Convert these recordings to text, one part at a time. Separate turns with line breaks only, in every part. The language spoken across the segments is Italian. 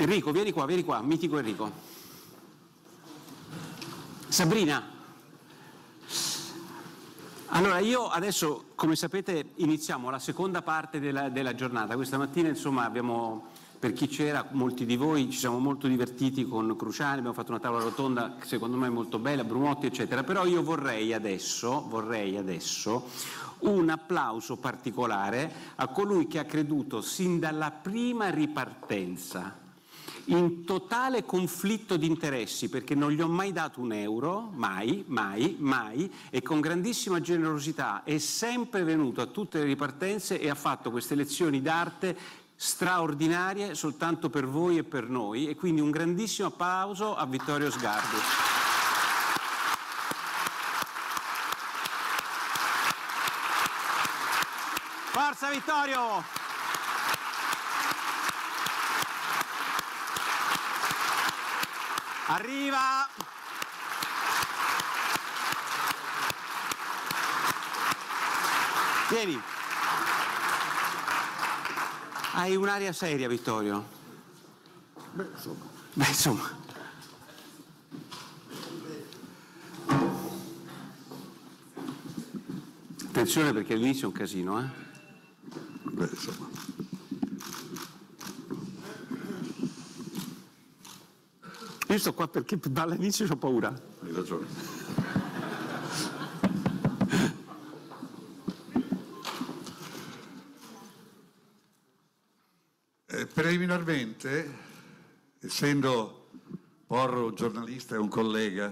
Enrico, vieni qua, vieni qua, mitico Enrico. Sabrina. Allora, io adesso, come sapete, iniziamo la seconda parte della, della giornata. Questa mattina, insomma, abbiamo per chi c'era, molti di voi ci siamo molto divertiti con Cruciani, abbiamo fatto una tavola rotonda secondo me molto bella, Brumotti eccetera, però io vorrei adesso, vorrei adesso un applauso particolare a colui che ha creduto sin dalla prima ripartenza in totale conflitto di interessi perché non gli ho mai dato un euro, mai, mai, mai, e con grandissima generosità è sempre venuto a tutte le ripartenze e ha fatto queste lezioni d'arte straordinarie soltanto per voi e per noi e quindi un grandissimo applauso a Vittorio Sgarbi. Forza Vittorio! Arriva! Vieni. Hai un'aria seria, Vittorio. Beh, insomma. Beh, insomma. Attenzione perché all'inizio è un casino, eh? Beh, insomma. Io sto qua perché dall'inizio ho paura.
Hai ragione. eh, preliminarmente, essendo Porro giornalista e un collega,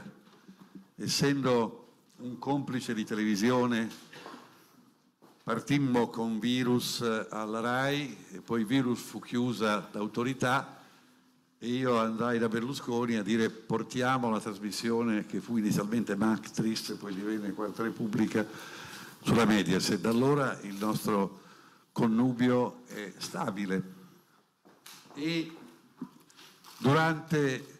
essendo un complice di televisione, partimmo con Virus eh, alla RAI e poi Virus fu chiusa da autorità e io andai da Berlusconi a dire portiamo la trasmissione che fu inizialmente Mactris, poi divenne Quarta Repubblica, sulla Mediaset. Da allora il nostro connubio è stabile. E durante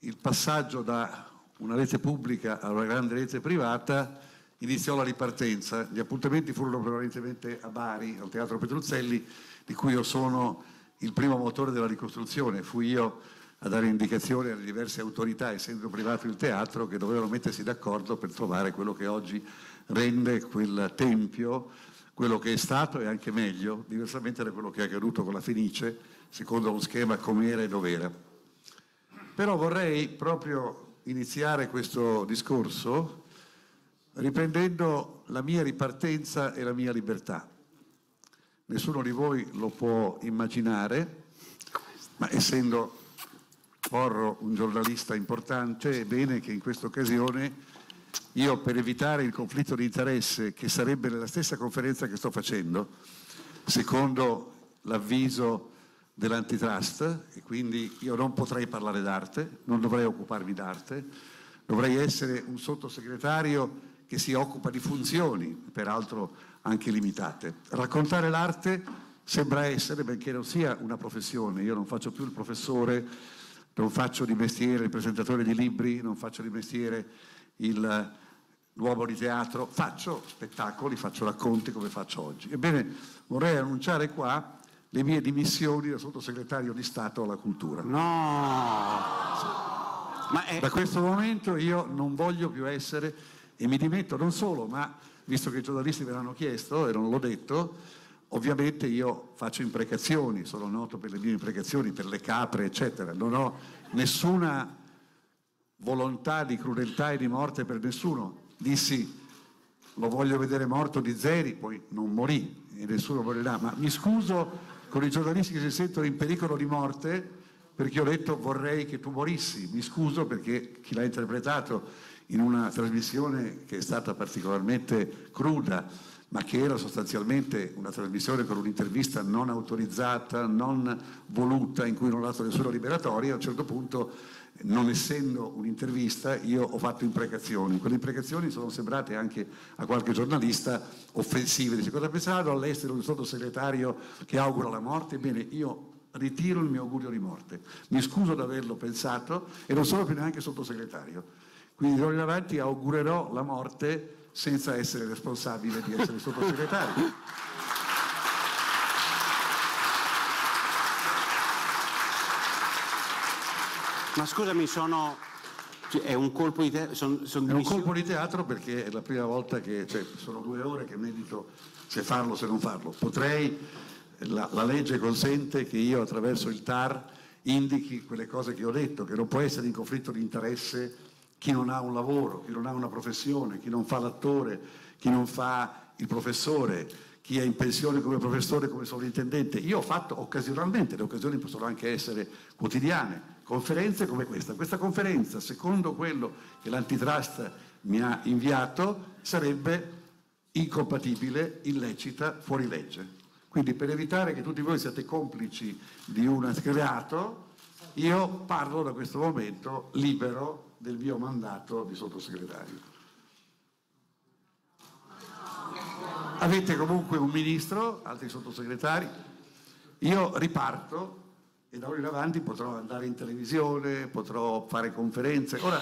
il passaggio da una rete pubblica a una grande rete privata iniziò la ripartenza. Gli appuntamenti furono prevalentemente a Bari, al Teatro Petruzzelli, di cui io sono il primo motore della ricostruzione, fui io a dare indicazioni alle diverse autorità, essendo privato il teatro, che dovevano mettersi d'accordo per trovare quello che oggi rende quel tempio quello che è stato e anche meglio, diversamente da quello che è accaduto con la Fenice, secondo un schema com'era e dov'era. Però vorrei proprio iniziare questo discorso riprendendo la mia ripartenza e la mia libertà nessuno di voi lo può immaginare, ma essendo Porro un giornalista importante, è bene che in questa occasione io per evitare il conflitto di interesse che sarebbe nella stessa conferenza che sto facendo, secondo l'avviso dell'antitrust e quindi io non potrei parlare d'arte, non dovrei occuparmi d'arte, dovrei essere un sottosegretario che si occupa di funzioni, peraltro anche limitate. Raccontare l'arte sembra essere, benché non sia una professione, io non faccio più il professore, non faccio di mestiere il presentatore di libri, non faccio di mestiere il, l'uomo di teatro, faccio spettacoli, faccio racconti come faccio oggi. Ebbene, vorrei annunciare qua le mie dimissioni da sottosegretario di Stato alla cultura. No! Sì. È... Da questo momento io non voglio più essere e mi dimetto non solo, ma visto che i giornalisti me l'hanno chiesto e non l'ho detto, ovviamente io faccio imprecazioni, sono noto per le mie imprecazioni, per le capre, eccetera, non ho nessuna volontà di crudeltà e di morte per nessuno. Dissi, lo voglio vedere morto di Zeri, poi non morì e nessuno morirà, ma mi scuso con i giornalisti che si sentono in pericolo di morte perché ho detto vorrei che tu morissi, mi scuso perché chi l'ha interpretato in una trasmissione che è stata particolarmente cruda, ma che era sostanzialmente una trasmissione con un'intervista non autorizzata, non voluta, in cui non ho dato nessuna liberatoria, a un certo punto, non essendo un'intervista, io ho fatto imprecazioni. Quelle imprecazioni sono sembrate anche a qualche giornalista offensive. Dice cosa pensavo all'estero un sottosegretario che augura la morte? Ebbene, io ritiro il mio augurio di morte. Mi scuso di averlo pensato e non sono più neanche sottosegretario. Quindi d'ora in avanti augurerò la morte senza essere responsabile di essere sottosegretario.
Ma scusami, sono... cioè, è, un colpo, te... son, son...
è un colpo di teatro. perché è la prima volta che. Cioè, sono due ore che medito se farlo o se non farlo. Potrei. La, la, legge consente che io attraverso il TAR indichi quelle cose che ho detto, che non può essere in conflitto di interesse chi non ha un lavoro, chi non ha una professione, chi non fa l'attore, chi non fa il professore, chi è in pensione come professore, come sovrintendente. Io ho fatto occasionalmente, le occasioni possono anche essere quotidiane, conferenze come questa. Questa conferenza, secondo quello che l'antitrust mi ha inviato, sarebbe incompatibile, illecita, fuori legge. Quindi per evitare che tutti voi siate complici di un creato, io parlo da questo momento libero del mio mandato di sottosegretario. Avete comunque un ministro, altri sottosegretari. Io riparto e da ora in avanti potrò andare in televisione, potrò fare conferenze. Ora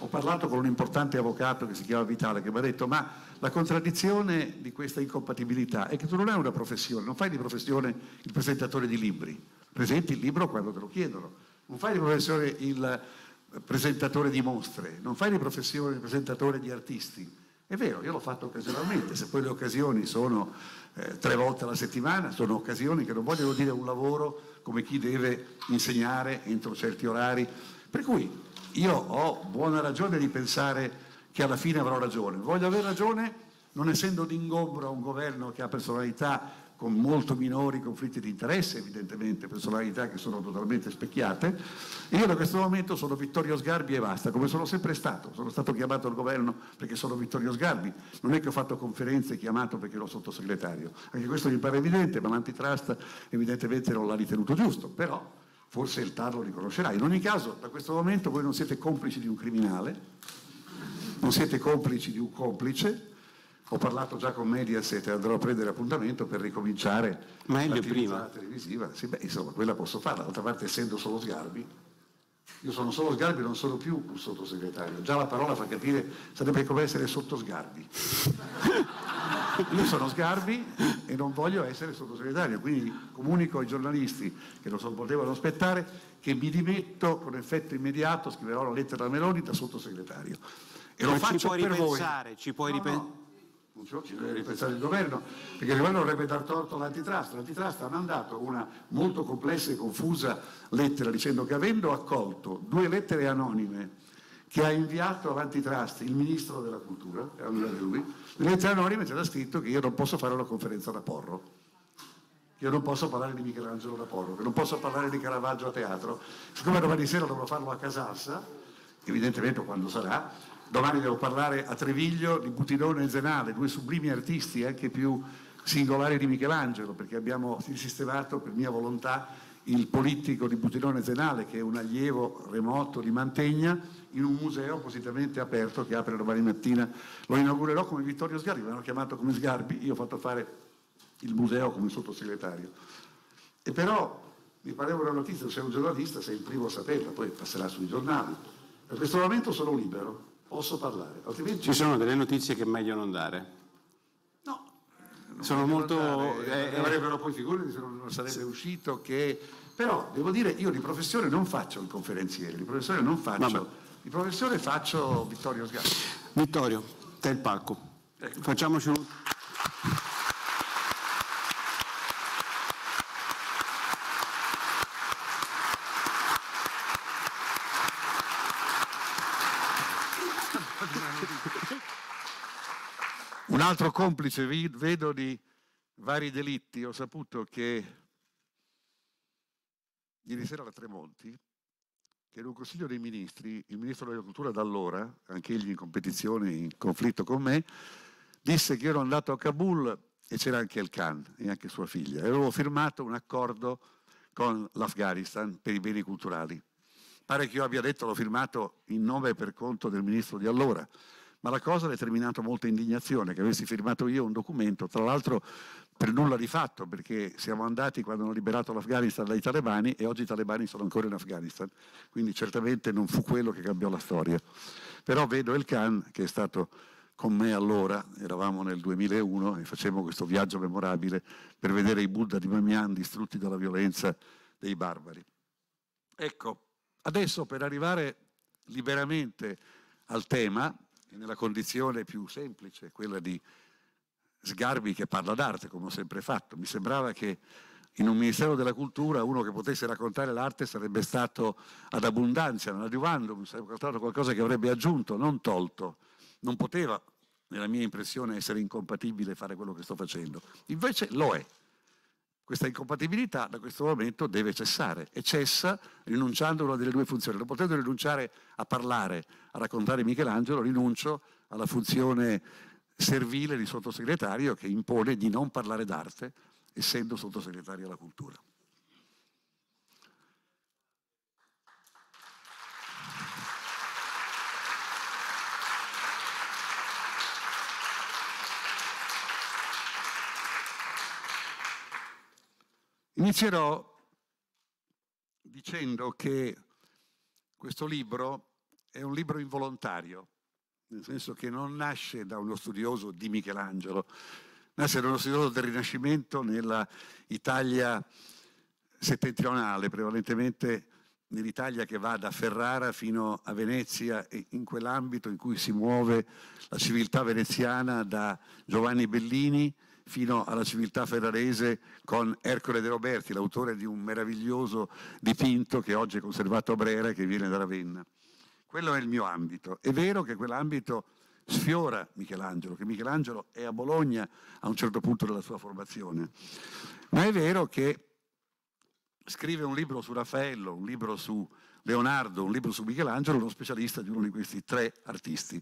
ho parlato con un importante avvocato che si chiama Vitale che mi ha detto ma la contraddizione di questa incompatibilità è che tu non hai una professione, non fai di professione il presentatore di libri, presenti il libro quando te lo chiedono, non fai di professione il presentatore di mostre, non fai di professione il presentatore di artisti. È vero, io l'ho fatto occasionalmente, se poi le occasioni sono eh, tre volte alla settimana, sono occasioni che non vogliono dire un lavoro come chi deve insegnare entro certi orari. Per cui io ho buona ragione di pensare che alla fine avrò ragione. Voglio avere ragione non essendo d'ingombro a un governo che ha personalità con molto minori conflitti di interesse, evidentemente, personalità che sono totalmente specchiate. io da questo momento sono Vittorio Sgarbi e basta, come sono sempre stato. Sono stato chiamato al governo perché sono Vittorio Sgarbi, non è che ho fatto conferenze chiamato perché ero sottosegretario. Anche questo mi pare evidente, ma l'antitrust evidentemente non l'ha ritenuto giusto, però forse il TAR lo riconoscerà. In ogni caso, da questo momento voi non siete complici di un criminale, non siete complici di un complice, ho parlato già con Mediaset e andrò a prendere appuntamento per ricominciare Meglio prima. televisiva. Sì, beh, insomma, quella posso fare, d'altra parte essendo solo Sgarbi, io sono solo Sgarbi, non sono più un sottosegretario. Già la parola fa capire, sarebbe come essere sotto Sgarbi. Io sono Sgarbi e non voglio essere sottosegretario, quindi comunico ai giornalisti che non so, potevano aspettare che mi dimetto con effetto immediato, scriverò la lettera a Meloni da sottosegretario. E Ma lo faccio ci puoi per ripensare, voi. Ci puoi no, ripensare. No ci deve ripensare il governo, perché il governo dovrebbe dar torto all'antitrust. L'antitrust ha mandato una molto complessa e confusa lettera dicendo che avendo accolto due lettere anonime che ha inviato all'antitrust il ministro della cultura, le lettere anonime c'era scritto che io non posso fare una conferenza da porro. che Io non posso parlare di Michelangelo da Porro, che non posso parlare di Caravaggio a teatro, siccome domani sera dovrò farlo a Casarsa, evidentemente quando sarà, Domani devo parlare a Treviglio di Butirone e Zenale, due sublimi artisti, eh, anche più singolari di Michelangelo, perché abbiamo sistemato per mia volontà il politico di e Zenale, che è un allievo remoto di Mantegna, in un museo appositamente aperto che apre domani mattina. Lo inaugurerò come Vittorio Sgarbi, mi hanno chiamato come Sgarbi, io ho fatto fare il museo come sottosegretario. E però mi pareva una notizia, se sei un giornalista, sei il primo a saperla, poi passerà sui giornali. In questo momento sono libero, posso parlare. Altrimenti... Ci sono delle notizie che è meglio non dare. No. Non sono molto... Dare, eh, avrebbero eh, eh. poi figurati se non sarebbe uscito che... Però devo dire, io di professione non faccio il conferenziere, di professione non faccio... Vabbè. Di professione faccio Vittorio Sgarbi. Vittorio, te il palco. Ecco. Facciamoci un... Un altro complice, vedo, di vari delitti. Ho saputo che ieri sera alla Tremonti, che in un Consiglio dei Ministri, il Ministro dell'Agricoltura d'allora, anche egli in competizione, in conflitto con me, disse che ero andato a Kabul e c'era anche il Khan e anche sua figlia. E avevo firmato un accordo con l'Afghanistan per i beni culturali. Pare che io abbia detto, l'ho firmato in nome e per conto del Ministro di allora ma la cosa ha determinato molta indignazione che avessi firmato io un documento, tra l'altro per nulla di fatto, perché siamo andati quando hanno liberato l'Afghanistan dai talebani e oggi i talebani sono ancora in Afghanistan, quindi certamente non fu quello che cambiò la storia. Però vedo il Khan, che è stato con me allora, eravamo nel 2001 e facevamo questo viaggio memorabile per vedere i Buddha di Bamiyan distrutti dalla violenza dei barbari. Ecco, adesso per arrivare liberamente al tema, che nella condizione più semplice, quella di sgarbi che parla d'arte, come ho sempre fatto. Mi sembrava che in un Ministero della Cultura uno che potesse raccontare l'arte sarebbe stato ad abbondanza, non adiuvandum, sarebbe stato qualcosa che avrebbe aggiunto, non tolto. Non poteva, nella mia impressione, essere incompatibile fare quello che sto facendo. Invece lo è. Questa incompatibilità da questo momento deve cessare e cessa rinunciando a una delle due funzioni. Non potendo rinunciare a parlare, a raccontare Michelangelo, rinuncio alla funzione servile di sottosegretario che impone di non parlare d'arte essendo sottosegretario alla cultura. Inizierò dicendo che questo libro è un libro involontario, nel senso che non nasce da uno studioso di Michelangelo, nasce da uno studioso del Rinascimento nella Italia settentrionale, prevalentemente nell'Italia che va da Ferrara fino a Venezia, in quell'ambito in cui si muove la civiltà veneziana da Giovanni Bellini fino alla civiltà ferrarese con Ercole De Roberti, l'autore di un meraviglioso dipinto che oggi è conservato a Brera e che viene da Ravenna. Quello è il mio ambito. È vero che quell'ambito sfiora Michelangelo, che Michelangelo è a Bologna a un certo punto della sua formazione, ma è vero che scrive un libro su Raffaello, un libro su Leonardo, un libro su Michelangelo, uno specialista di uno di questi tre artisti.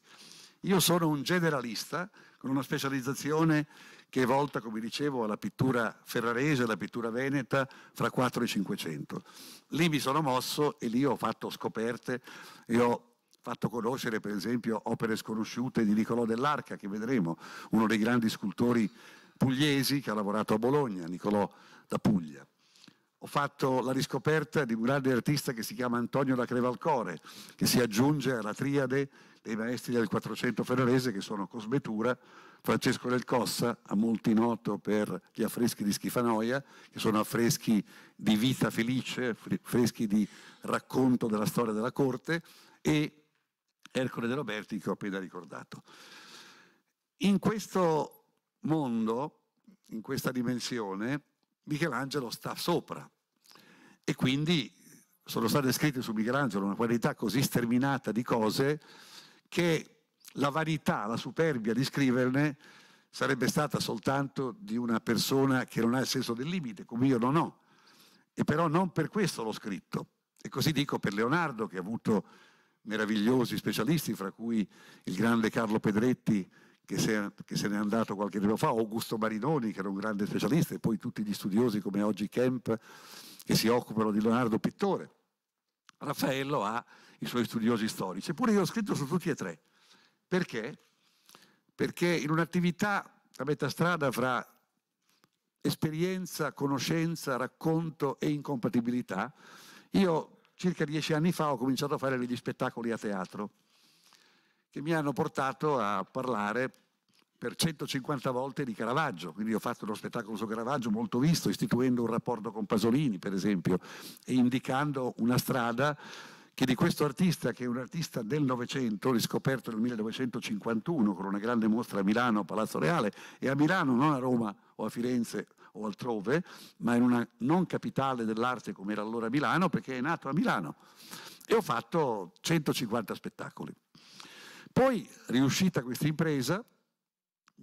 Io sono un generalista con una specializzazione che è volta, come dicevo, alla pittura ferrarese, alla pittura veneta, fra 4 e 500. Lì mi sono mosso e lì ho fatto scoperte e ho fatto conoscere per esempio opere sconosciute di Niccolò dell'Arca, che vedremo, uno dei grandi scultori pugliesi che ha lavorato a Bologna, Niccolò da Puglia. Ho fatto la riscoperta di un grande artista che si chiama Antonio da Crevalcore, che si aggiunge alla triade dei maestri del 400 ferrarese che sono Cosmetura, Francesco del Cossa, a molti noto per gli affreschi di Schifanoia, che sono affreschi di vita felice, affreschi di racconto della storia della corte, e Ercole De Roberti, che ho appena ricordato. In questo mondo, in questa dimensione, Michelangelo sta sopra e quindi sono state scritte su Michelangelo una qualità così sterminata di cose che la vanità, la superbia di scriverne sarebbe stata soltanto di una persona che non ha il senso del limite, come io non ho. E però non per questo l'ho scritto. E così dico per Leonardo, che ha avuto meravigliosi specialisti, fra cui il grande Carlo Pedretti, che se, n'è andato qualche tempo fa, Augusto Marinoni, che era un grande specialista, e poi tutti gli studiosi come oggi Kemp, che si occupano di Leonardo Pittore. Raffaello ha i suoi studiosi storici, eppure io ho scritto su tutti e tre perché? Perché in un'attività a metà strada fra esperienza, conoscenza, racconto e incompatibilità, io circa dieci anni fa ho cominciato a fare degli spettacoli a teatro che mi hanno portato a parlare per 150 volte di Caravaggio, quindi ho fatto uno spettacolo su Caravaggio molto visto, istituendo un rapporto con Pasolini per esempio e indicando una strada che di questo artista, che è un artista del Novecento, riscoperto nel 1951 con una grande mostra a Milano, a Palazzo Reale, e a Milano, non a Roma o a Firenze o altrove, ma in una non capitale dell'arte come era allora Milano, perché è nato a Milano. E ho fatto 150 spettacoli. Poi, riuscita questa impresa,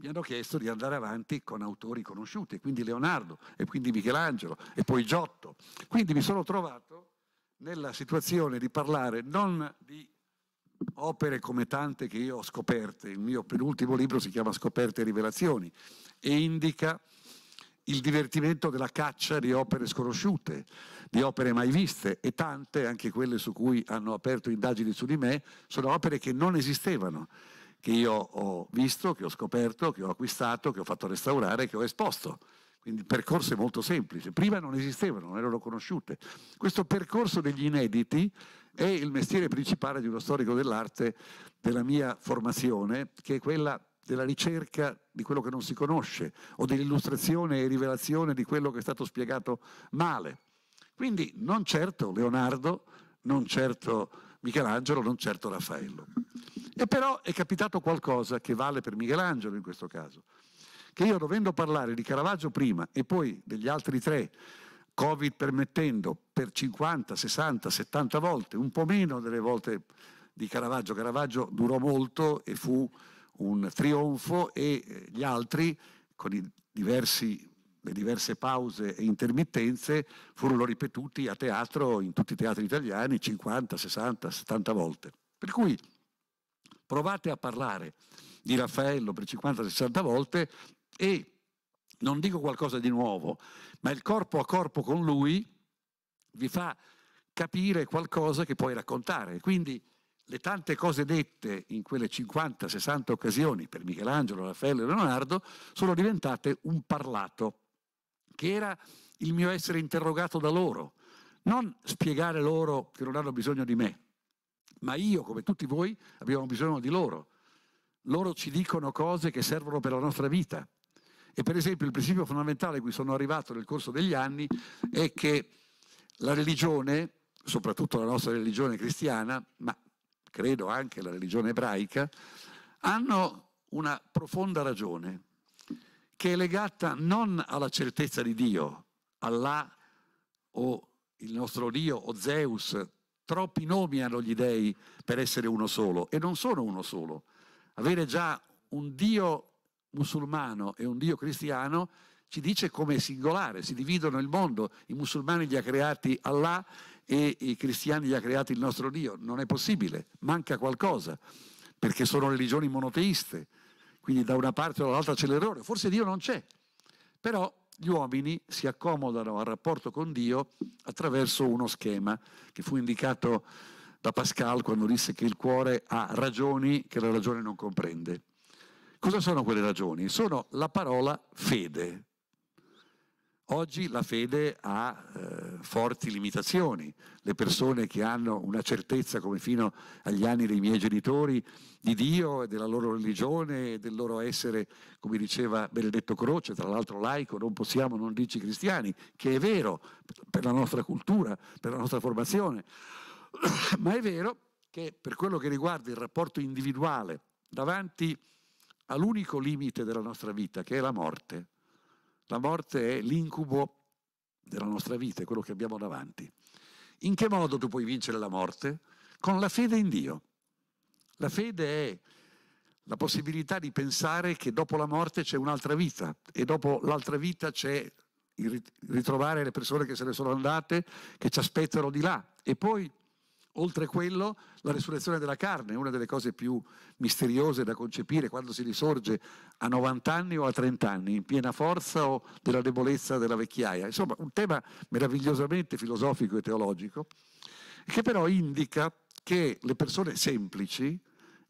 mi hanno chiesto di andare avanti con autori conosciuti, quindi Leonardo, e quindi Michelangelo, e poi Giotto. Quindi mi sono trovato nella situazione di parlare non di opere come tante che io ho scoperte, il mio penultimo libro si chiama Scoperte e Rivelazioni e indica il divertimento della caccia di opere sconosciute, di opere mai viste e tante, anche quelle su cui hanno aperto indagini su di me, sono opere che non esistevano, che io ho visto, che ho scoperto, che ho acquistato, che ho fatto restaurare, che ho esposto. Quindi il percorso è molto semplice. Prima non esistevano, non erano conosciute. Questo percorso degli inediti è il mestiere principale di uno storico dell'arte della mia formazione, che è quella della ricerca di quello che non si conosce o dell'illustrazione e rivelazione di quello che è stato spiegato male. Quindi non certo Leonardo, non certo Michelangelo, non certo Raffaello. E però è capitato qualcosa che vale per Michelangelo in questo caso che io dovendo parlare di Caravaggio prima e poi degli altri tre, Covid permettendo per 50, 60, 70 volte, un po' meno delle volte di Caravaggio, Caravaggio durò molto e fu un trionfo e eh, gli altri con i diversi le diverse pause e intermittenze furono ripetuti a teatro in tutti i teatri italiani 50, 60, 70 volte. Per cui provate a parlare di Raffaello per 50-60 volte e non dico qualcosa di nuovo, ma il corpo a corpo con lui vi fa capire qualcosa che puoi raccontare. Quindi le tante cose dette in quelle 50-60 occasioni per Michelangelo, Raffaello e Leonardo sono diventate un parlato, che era il mio essere interrogato da loro, non spiegare loro che non hanno bisogno di me, ma io, come tutti voi, abbiamo bisogno di loro. Loro ci dicono cose che servono per la nostra vita. E per esempio il principio fondamentale a cui sono arrivato nel corso degli anni è che la religione, soprattutto la nostra religione cristiana, ma credo anche la religione ebraica, hanno una profonda ragione che è legata non alla certezza di Dio, Allah o il nostro Dio o Zeus, troppi nomi hanno gli dei per essere uno solo e non sono uno solo. Avere già un Dio musulmano e un Dio cristiano ci dice come è singolare, si dividono il mondo, i musulmani li ha creati Allah e i cristiani li ha creati il nostro Dio, non è possibile, manca qualcosa, perché sono religioni monoteiste, quindi da una parte o dall'altra c'è l'errore, forse Dio non c'è, però gli uomini si accomodano al rapporto con Dio attraverso uno schema che fu indicato da Pascal quando disse che il cuore ha ragioni che la ragione non comprende. Cosa sono quelle ragioni? Sono la parola fede. Oggi la fede ha eh, forti limitazioni. Le persone che hanno una certezza, come fino agli anni dei miei genitori, di Dio e della loro religione e del loro essere, come diceva Benedetto Croce, tra l'altro laico, non possiamo non dirci cristiani, che è vero per la nostra cultura, per la nostra formazione, ma è vero che per quello che riguarda il rapporto individuale davanti a all'unico limite della nostra vita, che è la morte. La morte è l'incubo della nostra vita, è quello che abbiamo davanti. In che modo tu puoi vincere la morte? Con la fede in Dio. La fede è la possibilità di pensare che dopo la morte c'è un'altra vita e dopo l'altra vita c'è il ritrovare le persone che se ne sono andate, che ci aspettano di là e poi Oltre a quello, la resurrezione della carne, una delle cose più misteriose da concepire quando si risorge a 90 anni o a 30 anni, in piena forza o della debolezza della vecchiaia. Insomma, un tema meravigliosamente filosofico e teologico, che però indica che le persone semplici,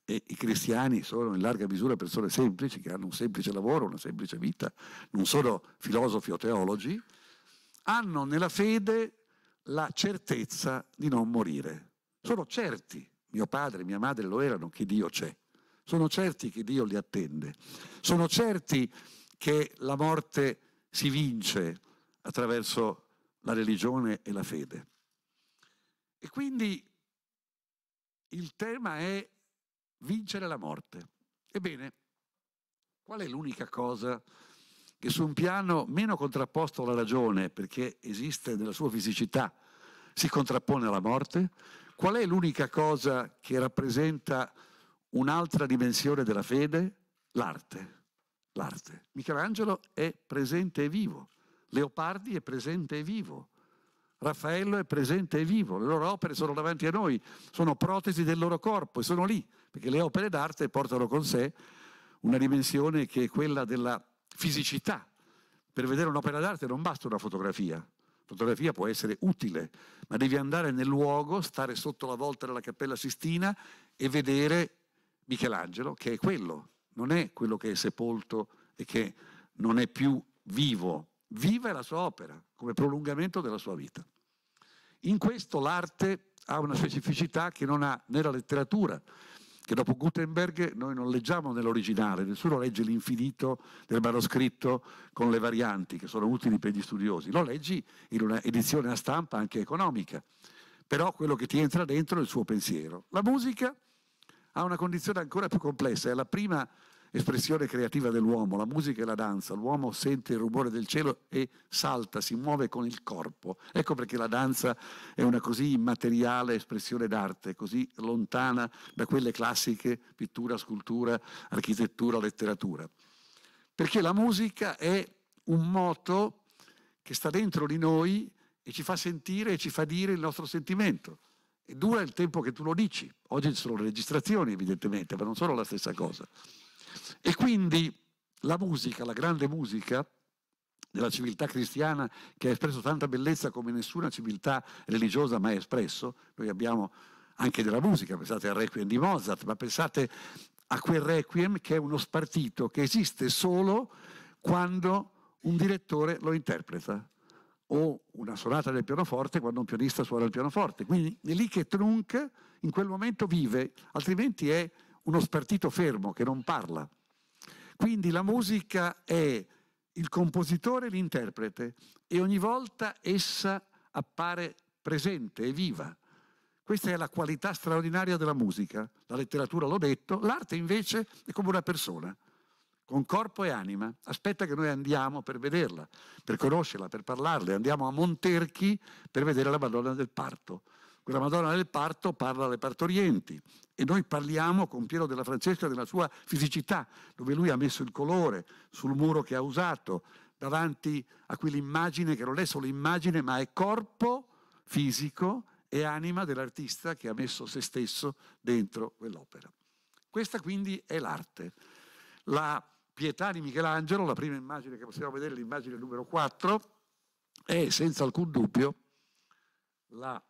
e i cristiani sono in larga misura persone semplici, che hanno un semplice lavoro, una semplice vita, non sono filosofi o teologi, hanno nella fede la certezza di non morire. Sono certi, mio padre e mia madre lo erano, che Dio c'è. Sono certi che Dio li attende. Sono certi che la morte si vince attraverso la religione e la fede. E quindi il tema è vincere la morte. Ebbene, qual è l'unica cosa che su un piano meno contrapposto alla ragione, perché esiste nella sua fisicità, si contrappone alla morte? Qual è l'unica cosa che rappresenta un'altra dimensione della fede? L'arte. L'arte. Michelangelo è presente e vivo. Leopardi è presente e vivo. Raffaello è presente e vivo, le loro opere sono davanti a noi, sono protesi del loro corpo e sono lì, perché le opere d'arte portano con sé una dimensione che è quella della fisicità. Per vedere un'opera d'arte non basta una fotografia, fotografia può essere utile, ma devi andare nel luogo, stare sotto la volta della Cappella Sistina e vedere Michelangelo, che è quello, non è quello che è sepolto e che non è più vivo. Viva è la sua opera, come prolungamento della sua vita. In questo l'arte ha una specificità che non ha né la letteratura che dopo Gutenberg noi non leggiamo nell'originale, nessuno legge l'infinito del manoscritto con le varianti che sono utili per gli studiosi, lo leggi in un'edizione a stampa anche economica, però quello che ti entra dentro è il suo pensiero. La musica ha una condizione ancora più complessa, è la prima espressione creativa dell'uomo, la musica e la danza. L'uomo sente il rumore del cielo e salta, si muove con il corpo. Ecco perché la danza è una così immateriale espressione d'arte, così lontana da quelle classiche, pittura, scultura, architettura, letteratura. Perché la musica è un moto che sta dentro di noi e ci fa sentire e ci fa dire il nostro sentimento. E dura il tempo che tu lo dici. Oggi ci sono registrazioni, evidentemente, ma non sono la stessa cosa. E quindi la musica, la grande musica della civiltà cristiana che ha espresso tanta bellezza come nessuna civiltà religiosa mai espresso, noi abbiamo anche della musica, pensate al requiem di Mozart, ma pensate a quel requiem che è uno spartito che esiste solo quando un direttore lo interpreta o una sonata del pianoforte quando un pianista suona il pianoforte. Quindi è lì che Trunk in quel momento vive, altrimenti è uno spartito fermo che non parla. Quindi la musica è il compositore e l'interprete e ogni volta essa appare presente e viva. Questa è la qualità straordinaria della musica, la letteratura l'ho detto, l'arte invece è come una persona, con corpo e anima, aspetta che noi andiamo per vederla, per conoscerla, per parlarle, andiamo a Monterchi per vedere la Madonna del Parto la Madonna del parto parla alle partorienti e noi parliamo con Piero della Francesca della sua fisicità, dove lui ha messo il colore sul muro che ha usato, davanti a quell'immagine che non è solo immagine ma è corpo fisico e anima dell'artista che ha messo se stesso dentro quell'opera. Questa quindi è l'arte. La pietà di Michelangelo, la prima immagine che possiamo vedere, l'immagine numero 4, è senza alcun dubbio la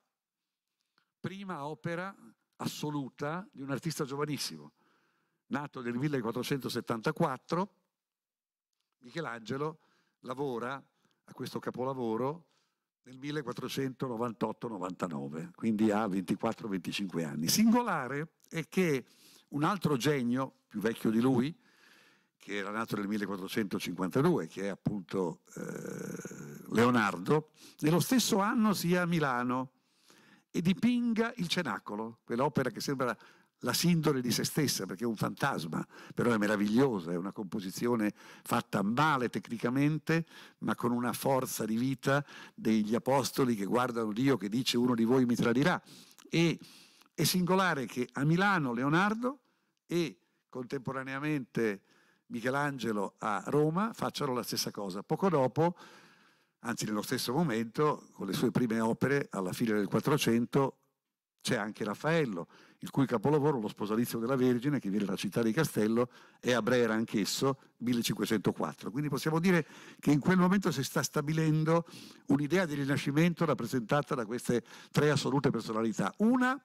prima opera assoluta di un artista giovanissimo, nato nel 1474, Michelangelo lavora a questo capolavoro nel 1498-99, quindi ha 24-25 anni. Singolare è che un altro genio, più vecchio di lui, che era nato nel 1452, che è appunto eh, Leonardo, nello stesso anno sia a Milano e dipinga il cenacolo, quell'opera che sembra la sindone di se stessa, perché è un fantasma, però è meravigliosa, è una composizione fatta male tecnicamente, ma con una forza di vita degli apostoli che guardano Dio che dice uno di voi mi tradirà. E è singolare che a Milano Leonardo e contemporaneamente Michelangelo a Roma facciano la stessa cosa. Poco dopo Anzi, nello stesso momento, con le sue prime opere, alla fine del 400, c'è anche Raffaello, il cui capolavoro, Lo sposalizio della Vergine, che viene da Città di Castello, è a Brera anch'esso, 1504. Quindi possiamo dire che in quel momento si sta stabilendo un'idea di rinascimento rappresentata da queste tre assolute personalità. Una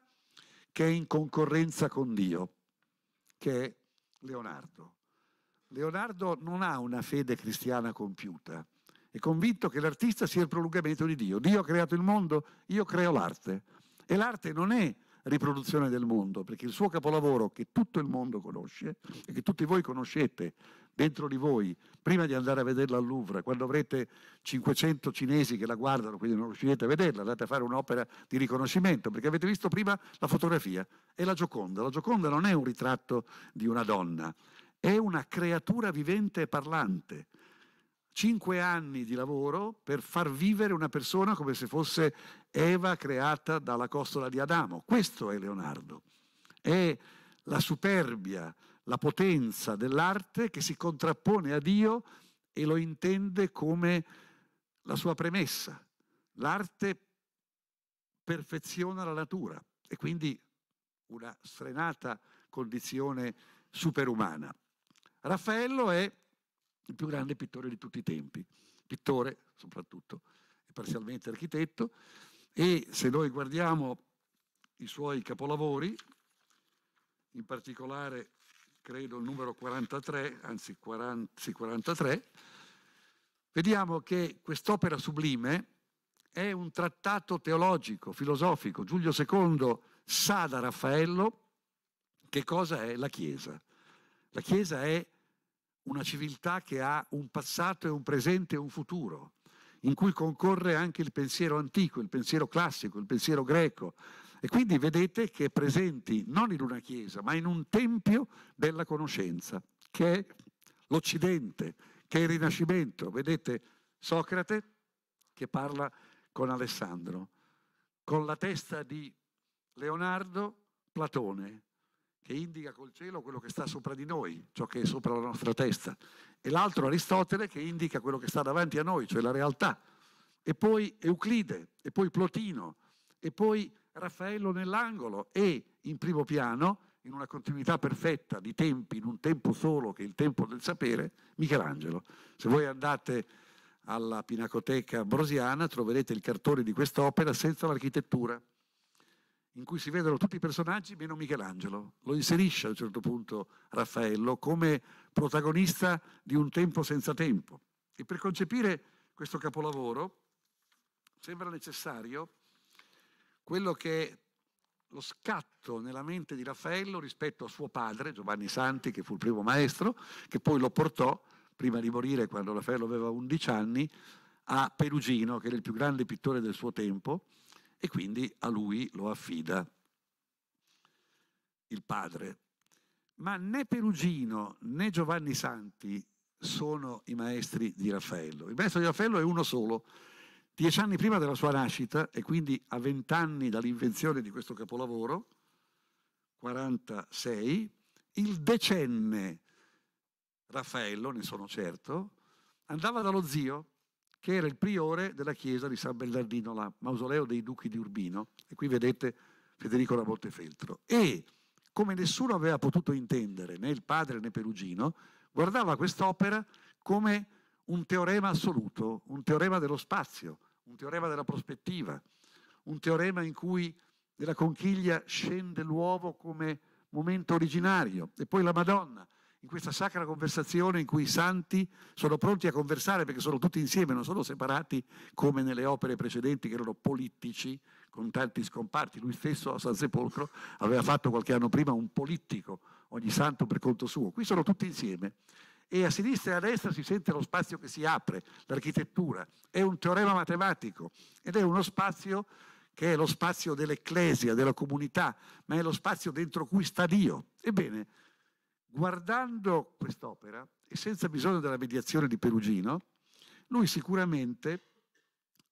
che è in concorrenza con Dio, che è Leonardo. Leonardo non ha una fede cristiana compiuta, è convinto che l'artista sia il prolungamento di Dio. Dio ha creato il mondo, io creo l'arte. E l'arte non è riproduzione del mondo, perché il suo capolavoro che tutto il mondo conosce e che tutti voi conoscete dentro di voi, prima di andare a vederla al Louvre, quando avrete 500 cinesi che la guardano, quindi non riuscirete a vederla, andate a fare un'opera di riconoscimento, perché avete visto prima la fotografia e la Gioconda. La Gioconda non è un ritratto di una donna, è una creatura vivente e parlante cinque anni di lavoro per far vivere una persona come se fosse Eva creata dalla costola di Adamo. Questo è Leonardo. È la superbia, la potenza dell'arte che si contrappone a Dio e lo intende come la sua premessa. L'arte perfeziona la natura e quindi una sfrenata condizione superumana. Raffaello è il più grande pittore di tutti i tempi, pittore soprattutto e parzialmente architetto, e se noi guardiamo i suoi capolavori, in particolare credo il numero 43, anzi 40, sì, 43, vediamo che quest'opera sublime è un trattato teologico, filosofico. Giulio II sa da Raffaello che cosa è la Chiesa. La Chiesa è una civiltà che ha un passato e un presente e un futuro, in cui concorre anche il pensiero antico, il pensiero classico, il pensiero greco. E quindi vedete che è presenti non in una chiesa, ma in un tempio della conoscenza, che è l'Occidente, che è il Rinascimento. Vedete Socrate che parla con Alessandro, con la testa di Leonardo Platone, che indica col cielo quello che sta sopra di noi, ciò che è sopra la nostra testa, e l'altro Aristotele che indica quello che sta davanti a noi, cioè la realtà, e poi Euclide, e poi Plotino, e poi Raffaello nell'angolo e in primo piano, in una continuità perfetta di tempi, in un tempo solo che è il tempo del sapere, Michelangelo. Se voi andate alla Pinacoteca Brosiana troverete il cartone di quest'opera senza l'architettura in cui si vedono tutti i personaggi meno Michelangelo. Lo inserisce a un certo punto Raffaello come protagonista di un tempo senza tempo. E per concepire questo capolavoro sembra necessario quello che è lo scatto nella mente di Raffaello rispetto a suo padre, Giovanni Santi, che fu il primo maestro, che poi lo portò, prima di morire, quando Raffaello aveva 11 anni, a Perugino, che era il più grande pittore del suo tempo, e quindi a lui lo affida il padre. Ma né Perugino né Giovanni Santi sono i maestri di Raffaello. Il maestro di Raffaello è uno solo. Dieci anni prima della sua nascita, e quindi a vent'anni dall'invenzione di questo capolavoro, 46, il decenne Raffaello, ne sono certo, andava dallo zio che era il priore della chiesa di San Bernardino, la mausoleo dei duchi di Urbino, e qui vedete Federico da Feltro. E, come nessuno aveva potuto intendere, né il padre né Perugino, guardava quest'opera come un teorema assoluto, un teorema dello spazio, un teorema della prospettiva, un teorema in cui nella conchiglia scende l'uovo come momento originario e poi la Madonna in questa sacra conversazione in cui i santi sono pronti a conversare perché sono tutti insieme, non sono separati come nelle opere precedenti che erano politici con tanti scomparti. Lui stesso a San Sepolcro aveva fatto qualche anno prima un politico, ogni santo per conto suo. Qui sono tutti insieme e a sinistra e a destra si sente lo spazio che si apre, l'architettura. È un teorema matematico ed è uno spazio che è lo spazio dell'ecclesia, della comunità, ma è lo spazio dentro cui sta Dio. Ebbene, Guardando quest'opera, e senza bisogno della mediazione di Perugino, lui sicuramente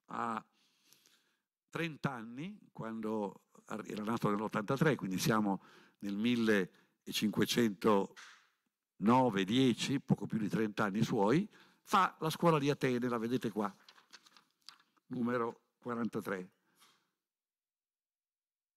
a 30 anni, quando era nato nell'83, quindi siamo nel 1509-10, poco più di 30 anni suoi, fa la scuola di Atene, la vedete qua, numero 43.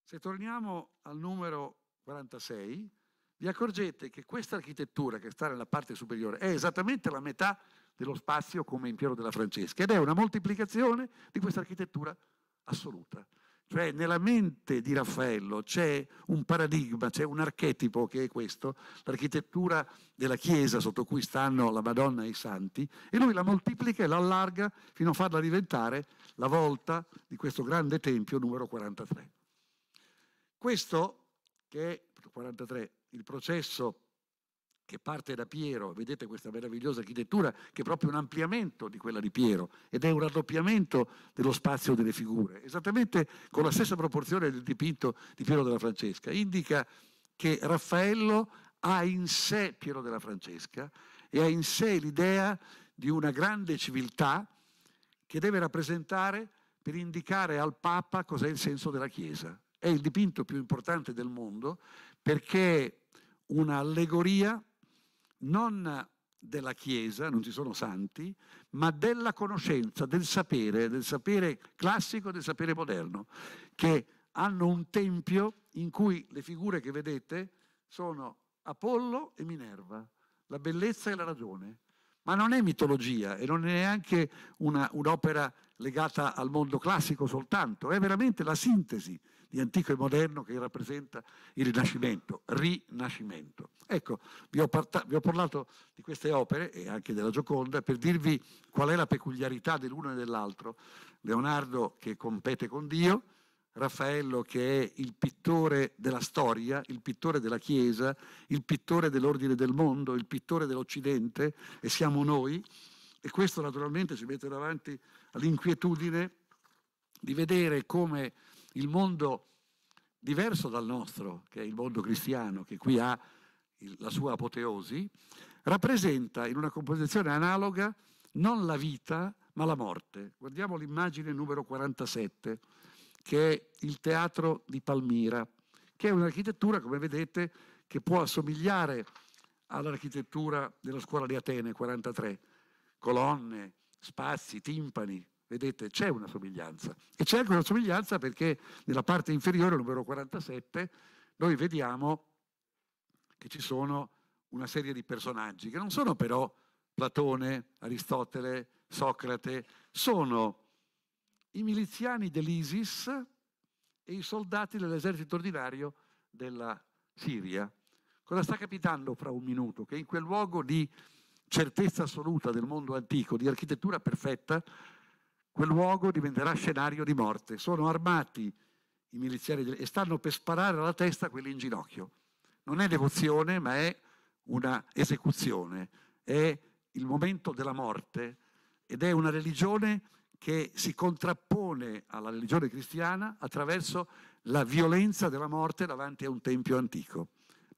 Se torniamo al numero 46, vi accorgete che questa architettura che sta nella parte superiore è esattamente la metà dello spazio come in Piero della Francesca ed è una moltiplicazione di questa architettura assoluta. Cioè nella mente di Raffaello c'è un paradigma, c'è un archetipo che è questo, l'architettura della Chiesa sotto cui stanno la Madonna e i Santi, e lui la moltiplica e la allarga fino a farla diventare la volta di questo grande Tempio numero 43. Questo, che è 43, il processo che parte da Piero, vedete questa meravigliosa architettura che è proprio un ampliamento di quella di Piero ed è un raddoppiamento dello spazio delle figure, esattamente con la stessa proporzione del dipinto di Piero della Francesca, indica che Raffaello ha in sé Piero della Francesca e ha in sé l'idea di una grande civiltà che deve rappresentare per indicare al Papa cos'è il senso della Chiesa. È il dipinto più importante del mondo perché è un'allegoria non della Chiesa, non ci sono santi, ma della conoscenza, del sapere, del sapere classico, del sapere moderno, che hanno un tempio in cui le figure che vedete sono Apollo e Minerva, la bellezza e la ragione. Ma non è mitologia e non è neanche un'opera legata al mondo classico soltanto, è veramente la sintesi di antico e moderno che rappresenta il Rinascimento, Rinascimento. Ecco, vi ho, vi ho, parlato di queste opere e anche della Gioconda per dirvi qual è la peculiarità dell'uno e dell'altro. Leonardo che compete con Dio, Raffaello che è il pittore della storia, il pittore della Chiesa, il pittore dell'ordine del mondo, il pittore dell'Occidente e siamo noi. E questo naturalmente ci mette davanti all'inquietudine di vedere come il mondo diverso dal nostro, che è il mondo cristiano, che qui ha la sua apoteosi, rappresenta in una composizione analoga non la vita, ma la morte. Guardiamo l'immagine numero 47, che è il teatro di Palmira, che è un'architettura, come vedete, che può assomigliare all'architettura della scuola di Atene 43, colonne, spazi, timpani, Vedete, c'è una somiglianza. E c'è anche una somiglianza perché nella parte inferiore, numero 47, noi vediamo che ci sono una serie di personaggi che non sono però Platone, Aristotele, Socrate, sono i miliziani dell'ISIS e i soldati dell'esercito ordinario della Siria. Cosa sta capitando fra un minuto? Che in quel luogo di certezza assoluta del mondo antico, di architettura perfetta, quel luogo diventerà scenario di morte. Sono armati i miliziani e stanno per sparare alla testa quelli in ginocchio. Non è devozione, ma è una esecuzione, è il momento della morte ed è una religione che si contrappone alla religione cristiana attraverso la violenza della morte davanti a un tempio antico.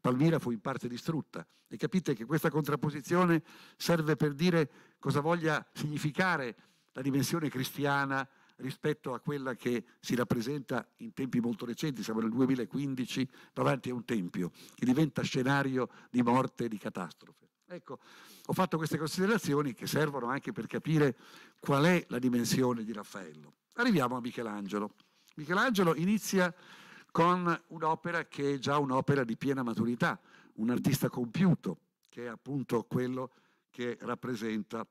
Palmira fu in parte distrutta e capite che questa contrapposizione serve per dire cosa voglia significare la dimensione cristiana rispetto a quella che si rappresenta in tempi molto recenti, siamo nel 2015, davanti a un tempio che diventa scenario di morte e di catastrofe. Ecco, ho fatto queste considerazioni che servono anche per capire qual è la dimensione di Raffaello. Arriviamo a Michelangelo. Michelangelo inizia con un'opera che è già un'opera di piena maturità, un artista compiuto, che è appunto quello che rappresenta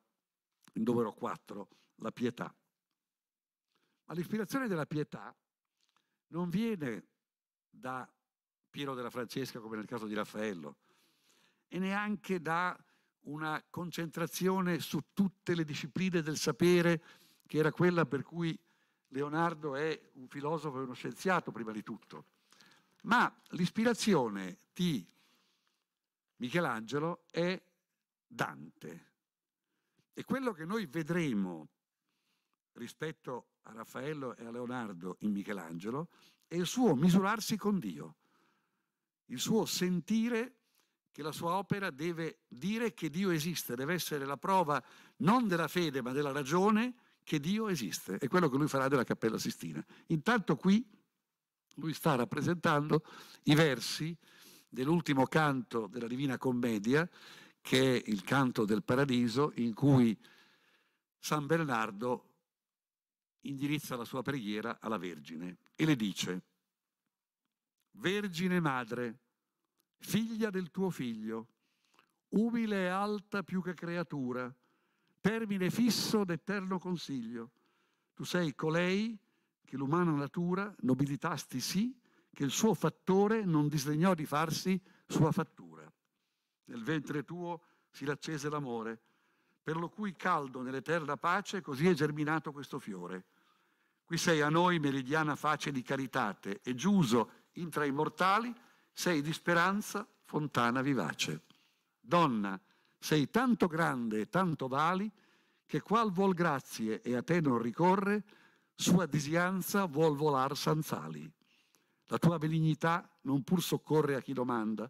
numero 4, la pietà. Ma l'ispirazione della pietà non viene da Piero della Francesca come nel caso di Raffaello e neanche da una concentrazione su tutte le discipline del sapere che era quella per cui Leonardo è un filosofo e uno scienziato prima di tutto. Ma l'ispirazione di Michelangelo è Dante, e quello che noi vedremo rispetto a Raffaello e a Leonardo in Michelangelo è il suo misurarsi con Dio, il suo sentire che la sua opera deve dire che Dio esiste, deve essere la prova non della fede ma della ragione che Dio esiste. È quello che lui farà della Cappella Sistina. Intanto qui lui sta rappresentando i versi dell'ultimo canto della Divina Commedia che è il canto del paradiso in cui San Bernardo indirizza la sua preghiera alla Vergine e le dice, Vergine madre, figlia del tuo figlio, umile e alta più che creatura, termine fisso d'eterno consiglio, tu sei colei che l'umana natura nobilitasti sì, che il suo fattore non disdegnò di farsi sua fattura. Nel ventre tuo si raccese l'amore, per lo cui caldo nell'eterna pace così è germinato questo fiore. Qui sei a noi meridiana face di caritate e giuso intra i mortali sei di speranza fontana vivace. Donna, sei tanto grande e tanto vali che qual vuol grazie e a te non ricorre, sua disianza vuol volar sanz'ali. La tua benignità non pur soccorre a chi domanda,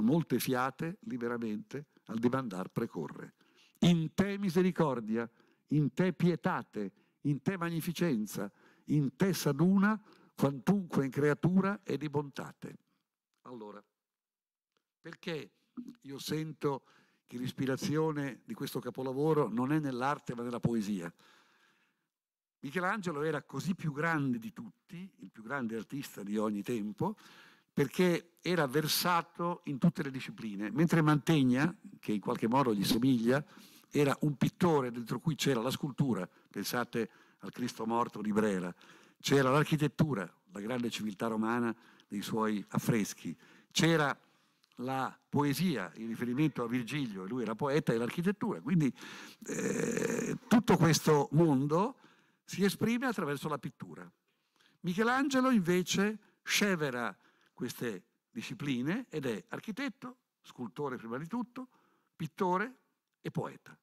molte fiate liberamente al dimandar precorre. In te misericordia, in te pietate, in te magnificenza, in te saduna, quantunque in creatura e di bontate. Allora, perché io sento che l'ispirazione di questo capolavoro non è nell'arte ma nella poesia? Michelangelo era così più grande di tutti, il più grande artista di ogni tempo, perché era versato in tutte le discipline, mentre Mantegna, che in qualche modo gli somiglia, era un pittore dentro cui c'era la scultura, pensate al Cristo morto di Brera, c'era l'architettura, la grande civiltà romana dei suoi affreschi, c'era la poesia in riferimento a Virgilio, e lui era poeta, e l'architettura. Quindi eh, tutto questo mondo si esprime attraverso la pittura. Michelangelo invece scevera queste discipline ed è architetto, scultore prima di tutto, pittore e poeta.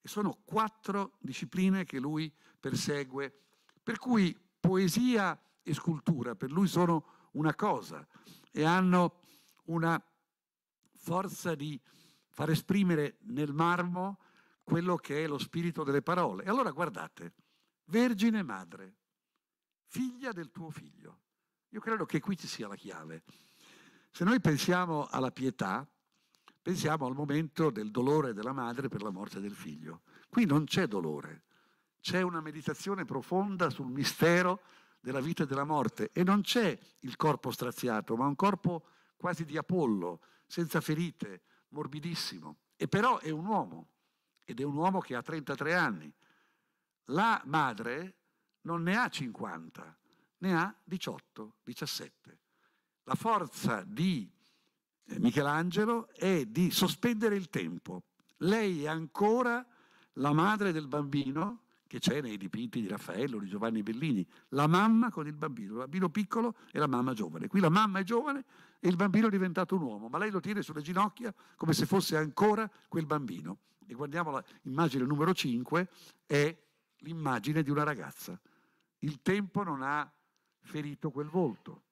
E sono quattro discipline che lui persegue, per cui poesia e scultura per lui sono una cosa e hanno una forza di far esprimere nel marmo quello che è lo spirito delle parole. E allora guardate, Vergine Madre, figlia del tuo figlio. Io credo che qui ci sia la chiave. Se noi pensiamo alla pietà, pensiamo al momento del dolore della madre per la morte del figlio. Qui non c'è dolore, c'è una meditazione profonda sul mistero della vita e della morte e non c'è il corpo straziato, ma un corpo quasi di Apollo, senza ferite, morbidissimo. E però è un uomo, ed è un uomo che ha 33 anni. La madre non ne ha 50, ne ha 18, 17. La forza di eh, Michelangelo è di sospendere il tempo. Lei è ancora la madre del bambino che c'è nei dipinti di Raffaello, di Giovanni Bellini, la mamma con il bambino, il bambino piccolo e la mamma giovane. Qui la mamma è giovane e il bambino è diventato un uomo, ma lei lo tiene sulle ginocchia come se fosse ancora quel bambino. E guardiamo l'immagine numero 5, è l'immagine di una ragazza. Il tempo non ha ferito quel volto.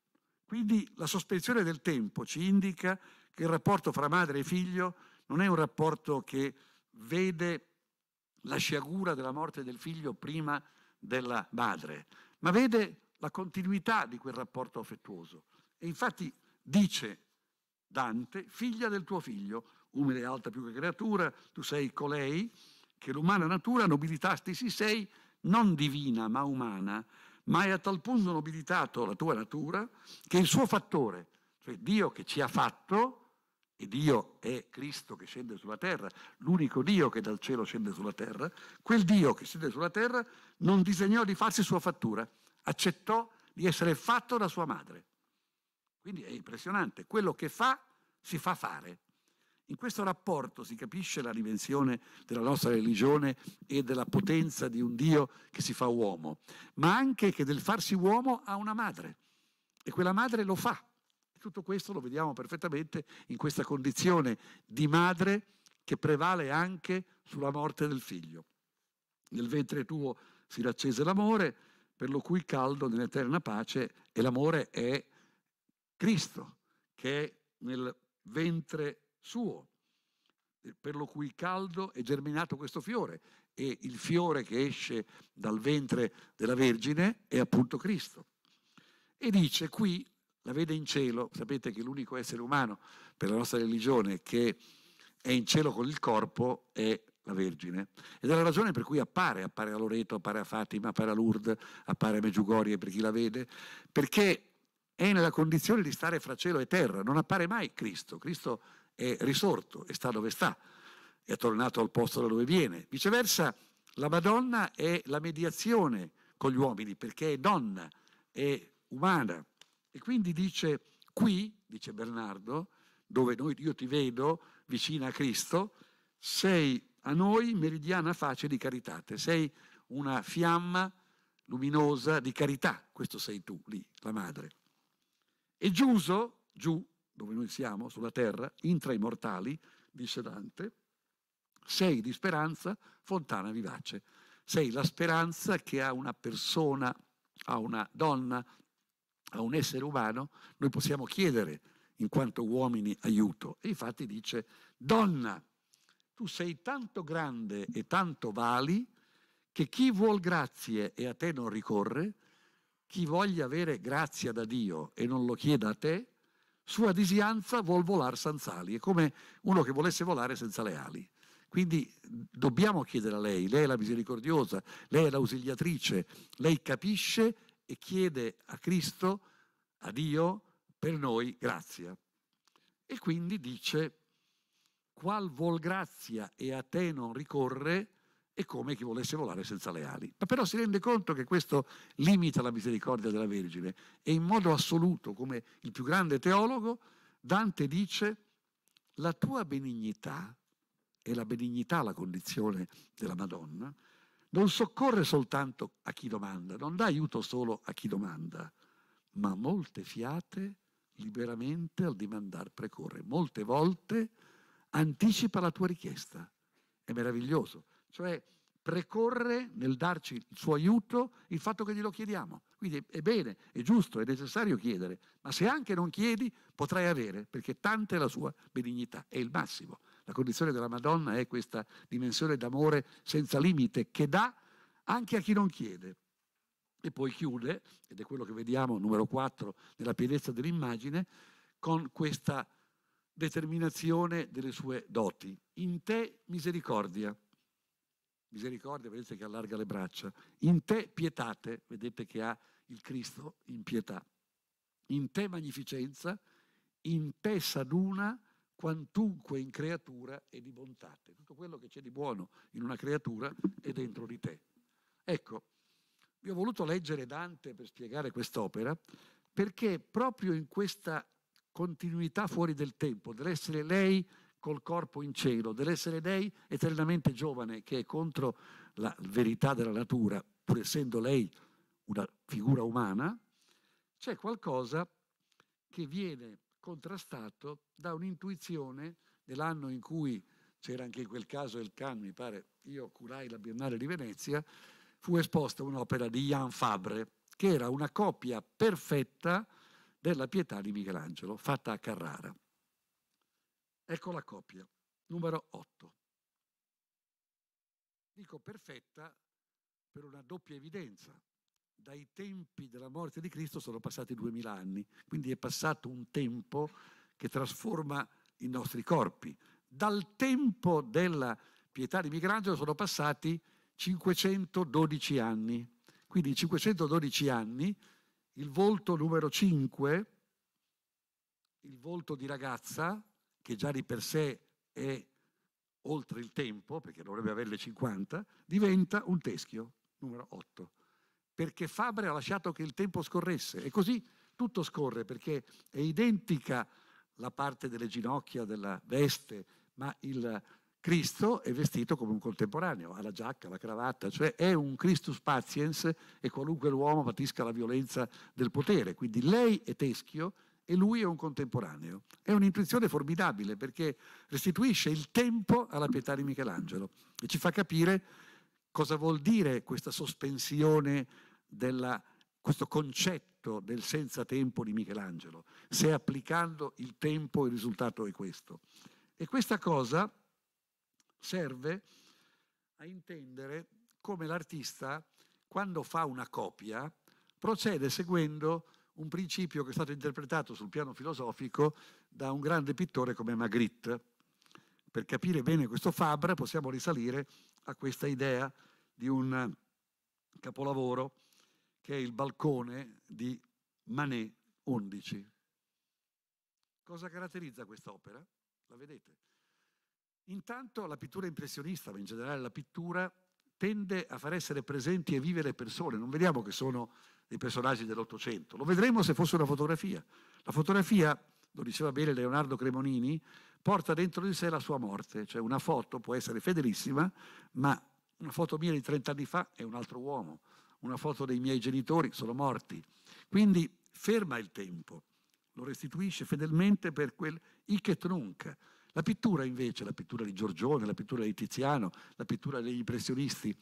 Quindi la sospensione del tempo ci indica che il rapporto fra madre e figlio non è un rapporto che vede la sciagura della morte del figlio prima della madre, ma vede la continuità di quel rapporto affettuoso. E infatti dice Dante, figlia del tuo figlio, umile e alta più che creatura, tu sei colei, che l'umana natura nobilitasti si sei, non divina ma umana, ma è a tal punto nobilitato la tua natura che il suo fattore, cioè Dio che ci ha fatto, e Dio è Cristo che scende sulla terra, l'unico Dio che dal cielo scende sulla terra, quel Dio che scende sulla terra non disegnò di farsi sua fattura, accettò di essere fatto da sua madre. Quindi è impressionante, quello che fa si fa fare. In questo rapporto si capisce la dimensione della nostra religione e della potenza di un Dio che si fa uomo, ma anche che del farsi uomo ha una madre e quella madre lo fa. Tutto questo lo vediamo perfettamente in questa condizione di madre che prevale anche sulla morte del figlio. Nel ventre tuo si raccese l'amore, per lo cui caldo nell'eterna pace, e l'amore è Cristo, che è nel ventre tuo suo, per lo cui caldo è germinato questo fiore e il fiore che esce dal ventre della Vergine è appunto Cristo. E dice qui, la vede in cielo, sapete che l'unico essere umano per la nostra religione che è in cielo con il corpo è la Vergine. Ed è la ragione per cui appare, appare a Loreto, appare a Fatima, appare a Lourdes, appare a Meggiugorie per chi la vede, perché è nella condizione di stare fra cielo e terra, non appare mai Cristo. Cristo è risorto e sta dove sta, è tornato al posto da dove viene. Viceversa, la Madonna è la mediazione con gli uomini perché è donna, è umana. E quindi dice qui, dice Bernardo, dove noi, io ti vedo vicina a Cristo, sei a noi meridiana face di caritate, sei una fiamma luminosa di carità, questo sei tu lì, la madre. E Giuso, giù, dove noi siamo, sulla terra, intra i mortali, disse Dante, sei di speranza, fontana vivace. Sei la speranza che a una persona, a una donna, a un essere umano, noi possiamo chiedere, in quanto uomini, aiuto. E infatti dice, donna, tu sei tanto grande e tanto vali che chi vuol grazie e a te non ricorre, chi voglia avere grazia da Dio e non lo chieda a te, sua disianza vuol volare senza ali, è come uno che volesse volare senza le ali. Quindi dobbiamo chiedere a lei, lei è la misericordiosa, lei è l'ausiliatrice, lei capisce e chiede a Cristo, a Dio, per noi grazia. E quindi dice, qual vuol grazia e a te non ricorre, è come chi volesse volare senza le ali. Ma però si rende conto che questo limita la misericordia della Vergine e in modo assoluto, come il più grande teologo, Dante dice la tua benignità, e la benignità la condizione della Madonna, non soccorre soltanto a chi domanda, non dà aiuto solo a chi domanda, ma molte fiate liberamente al dimandar precorre, molte volte anticipa la tua richiesta. È meraviglioso. Cioè precorre nel darci il suo aiuto il fatto che glielo chiediamo. Quindi è bene, è giusto, è necessario chiedere, ma se anche non chiedi potrai avere, perché tanta è la sua benignità, è il massimo. La condizione della Madonna è questa dimensione d'amore senza limite che dà anche a chi non chiede. E poi chiude, ed è quello che vediamo, numero 4, nella pienezza dell'immagine, con questa determinazione delle sue doti. In te misericordia misericordia, vedete che allarga le braccia. In te pietate, vedete che ha il Cristo in pietà. In te magnificenza, in te saduna, quantunque in creatura e di bontate. Tutto quello che c'è di buono in una creatura è dentro di te. Ecco, vi ho voluto leggere Dante per spiegare quest'opera, perché proprio in questa continuità fuori del tempo dell'essere lei col corpo in cielo, dell'essere dei eternamente giovane, che è contro la verità della natura, pur essendo lei una figura umana, c'è qualcosa che viene contrastato da un'intuizione dell'anno in cui c'era anche in quel caso il Can, mi pare, io curai la Biennale di Venezia, fu esposta un'opera di Jan Fabre, che era una copia perfetta della pietà di Michelangelo, fatta a Carrara. Ecco la coppia, numero 8. Dico perfetta per una doppia evidenza. Dai tempi della morte di Cristo sono passati duemila anni, quindi è passato un tempo che trasforma i nostri corpi. Dal tempo della pietà di Michelangelo sono passati 512 anni. Quindi in 512 anni, il volto numero 5, il volto di ragazza, che già di per sé è oltre il tempo, perché dovrebbe averle 50, diventa un teschio, numero 8, perché Fabre ha lasciato che il tempo scorresse e così tutto scorre perché è identica la parte delle ginocchia, della veste, ma il Cristo è vestito come un contemporaneo, ha la giacca, la cravatta, cioè è un Christus patiens e qualunque uomo patisca la violenza del potere. Quindi lei è teschio e lui è un contemporaneo. È un'intuizione formidabile perché restituisce il tempo alla pietà di Michelangelo e ci fa capire cosa vuol dire questa sospensione della, questo concetto del senza tempo di Michelangelo, se applicando il tempo il risultato è questo. E questa cosa serve a intendere come l'artista, quando fa una copia, procede seguendo un principio che è stato interpretato sul piano filosofico da un grande pittore come Magritte. Per capire bene questo Fabre possiamo risalire a questa idea di un capolavoro che è il balcone di Manet 11. Cosa caratterizza quest'opera? La vedete? Intanto la pittura impressionista, ma in generale la pittura, tende a far essere presenti e vive le persone, non vediamo che sono dei personaggi dell'Ottocento, lo vedremo se fosse una fotografia. La fotografia, lo diceva bene Leonardo Cremonini, porta dentro di sé la sua morte, cioè una foto può essere fedelissima, ma una foto mia di 30 anni fa è un altro uomo, una foto dei miei genitori sono morti. Quindi ferma il tempo, lo restituisce fedelmente per quel icket nunc, la pittura invece, la pittura di Giorgione, la pittura di Tiziano, la pittura degli impressionisti,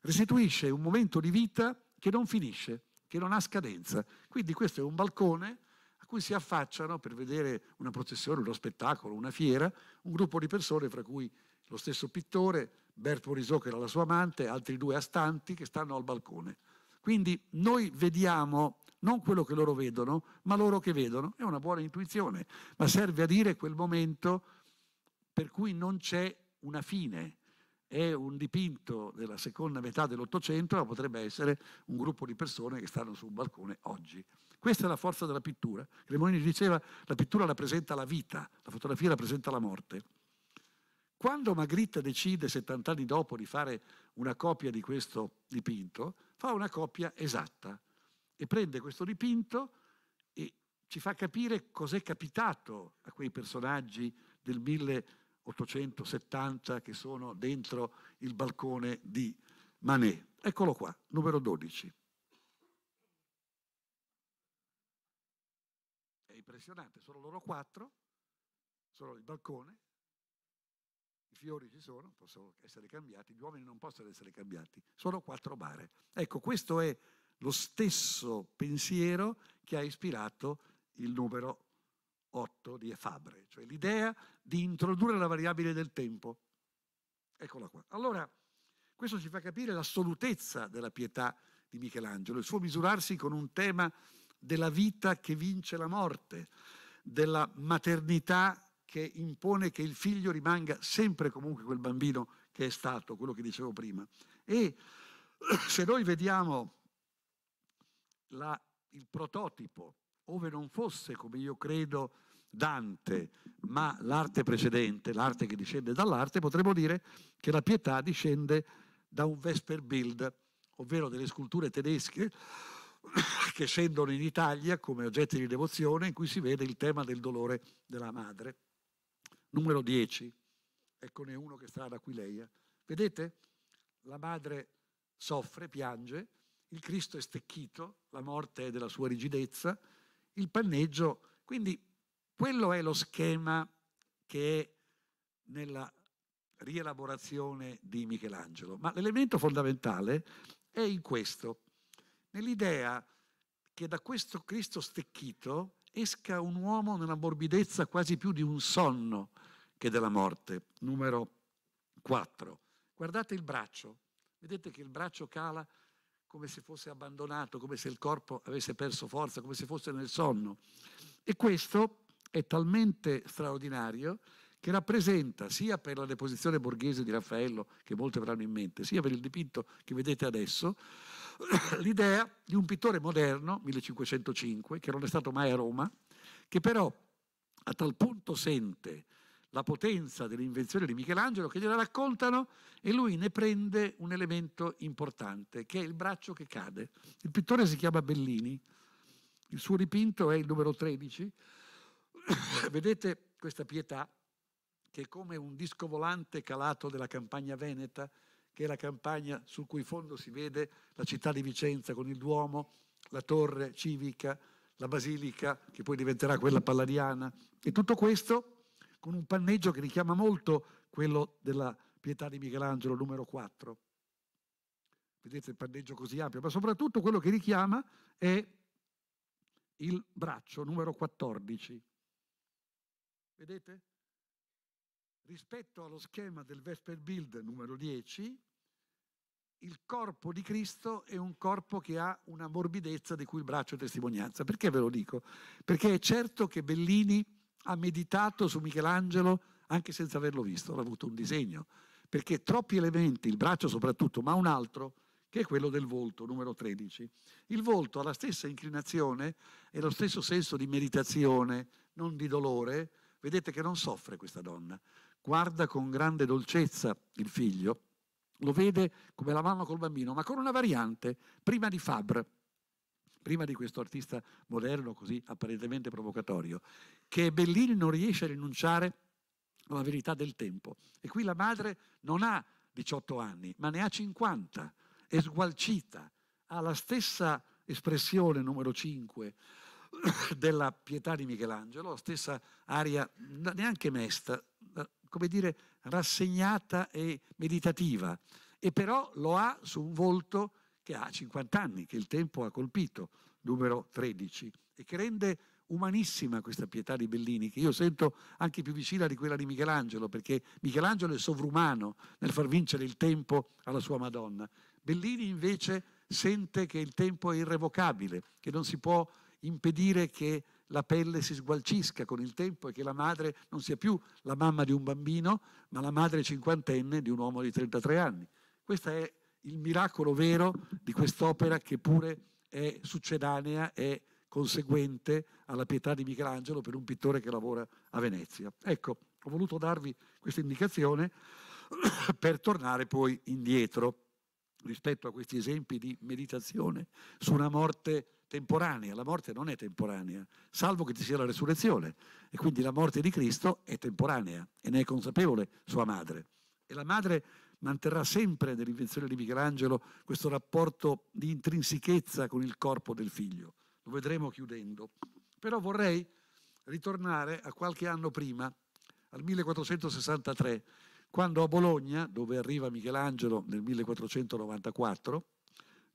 restituisce un momento di vita che non finisce, che non ha scadenza. Quindi questo è un balcone a cui si affacciano per vedere una processione, uno spettacolo, una fiera, un gruppo di persone, fra cui lo stesso pittore, Bert Morisot che era la sua amante, altri due astanti che stanno al balcone. Quindi noi vediamo non quello che loro vedono, ma loro che vedono. È una buona intuizione, ma serve a dire quel momento per cui non c'è una fine. È un dipinto della seconda metà dell'Ottocento, ma potrebbe essere un gruppo di persone che stanno su un balcone oggi. Questa è la forza della pittura. Cremolini diceva che la pittura rappresenta la vita, la fotografia rappresenta la morte. Quando Magritte decide, 70 anni dopo, di fare una copia di questo dipinto, fa una copia esatta e prende questo dipinto e ci fa capire cos'è capitato a quei personaggi del 1900 870 che sono dentro il balcone di Manet. Eccolo qua, numero 12. È impressionante, sono loro quattro, sono il balcone, i fiori ci sono, possono essere cambiati, gli uomini non possono essere cambiati, sono quattro bare. Ecco, questo è lo stesso pensiero che ha ispirato il numero 8 di Fabre, cioè l'idea di introdurre la variabile del tempo. Eccola qua. Allora, questo ci fa capire l'assolutezza della pietà di Michelangelo, il suo misurarsi con un tema della vita che vince la morte, della maternità che impone che il figlio rimanga sempre comunque quel bambino che è stato, quello che dicevo prima. E se noi vediamo la, il prototipo ove non fosse, come io credo, Dante, ma l'arte precedente, l'arte che discende dall'arte, potremmo dire che la pietà discende da un Vesperbild, ovvero delle sculture tedesche che scendono in Italia come oggetti di devozione in cui si vede il tema del dolore della madre. Numero 10, eccone uno che sta ad Aquileia. Eh. Vedete? La madre soffre, piange, il Cristo è stecchito, la morte è della sua rigidezza, il panneggio. Quindi quello è lo schema che è nella rielaborazione di Michelangelo. Ma l'elemento fondamentale è in questo, nell'idea che da questo Cristo stecchito esca un uomo nella morbidezza quasi più di un sonno che della morte. Numero 4. Guardate il braccio, vedete che il braccio cala come se fosse abbandonato, come se il corpo avesse perso forza, come se fosse nel sonno. E questo è talmente straordinario che rappresenta sia per la deposizione borghese di Raffaello, che molti avranno in mente, sia per il dipinto che vedete adesso, l'idea di un pittore moderno, 1505, che non è stato mai a Roma, che però a tal punto sente la potenza dell'invenzione di Michelangelo che gliela raccontano e lui ne prende un elemento importante che è il braccio che cade. Il pittore si chiama Bellini, il suo dipinto è il numero 13. Vedete questa pietà che è come un disco volante calato della campagna veneta, che è la campagna sul cui fondo si vede la città di Vicenza con il Duomo, la torre civica, la basilica che poi diventerà quella palladiana e tutto questo con un panneggio che richiama molto quello della pietà di Michelangelo numero 4. Vedete il panneggio così ampio, ma soprattutto quello che richiama è il braccio numero 14. Vedete? Rispetto allo schema del Vesper Build numero 10, il corpo di Cristo è un corpo che ha una morbidezza di cui il braccio è testimonianza. Perché ve lo dico? Perché è certo che Bellini ha meditato su Michelangelo anche senza averlo visto, l'ha avuto un disegno, perché troppi elementi, il braccio soprattutto, ma un altro che è quello del volto, numero 13. Il volto ha la stessa inclinazione e lo stesso senso di meditazione, non di dolore. Vedete che non soffre questa donna. Guarda con grande dolcezza il figlio, lo vede come la mamma col bambino, ma con una variante, prima di Fabre prima di questo artista moderno così apparentemente provocatorio, che Bellini non riesce a rinunciare alla verità del tempo. E qui la madre non ha 18 anni, ma ne ha 50, è sgualcita, ha la stessa espressione numero 5 della pietà di Michelangelo, la stessa aria neanche mesta, come dire rassegnata e meditativa, e però lo ha su un volto che ha 50 anni, che il tempo ha colpito, numero 13, e che rende umanissima questa pietà di Bellini, che io sento anche più vicina di quella di Michelangelo, perché Michelangelo è sovrumano nel far vincere il tempo alla sua Madonna. Bellini invece sente che il tempo è irrevocabile, che non si può impedire che la pelle si sgualcisca con il tempo e che la madre non sia più la mamma di un bambino, ma la madre cinquantenne di un uomo di 33 anni. Questa è il miracolo vero di quest'opera che pure è succedanea, è conseguente alla pietà di Michelangelo per un pittore che lavora a Venezia. Ecco, ho voluto darvi questa indicazione per tornare poi indietro rispetto a questi esempi di meditazione su una morte temporanea. La morte non è temporanea, salvo che ci sia la resurrezione. E quindi la morte di Cristo è temporanea e ne è consapevole sua madre. E la madre manterrà sempre nell'invenzione di Michelangelo questo rapporto di intrinsechezza con il corpo del figlio. Lo vedremo chiudendo. Però vorrei ritornare a qualche anno prima, al 1463, quando a Bologna, dove arriva Michelangelo nel 1494,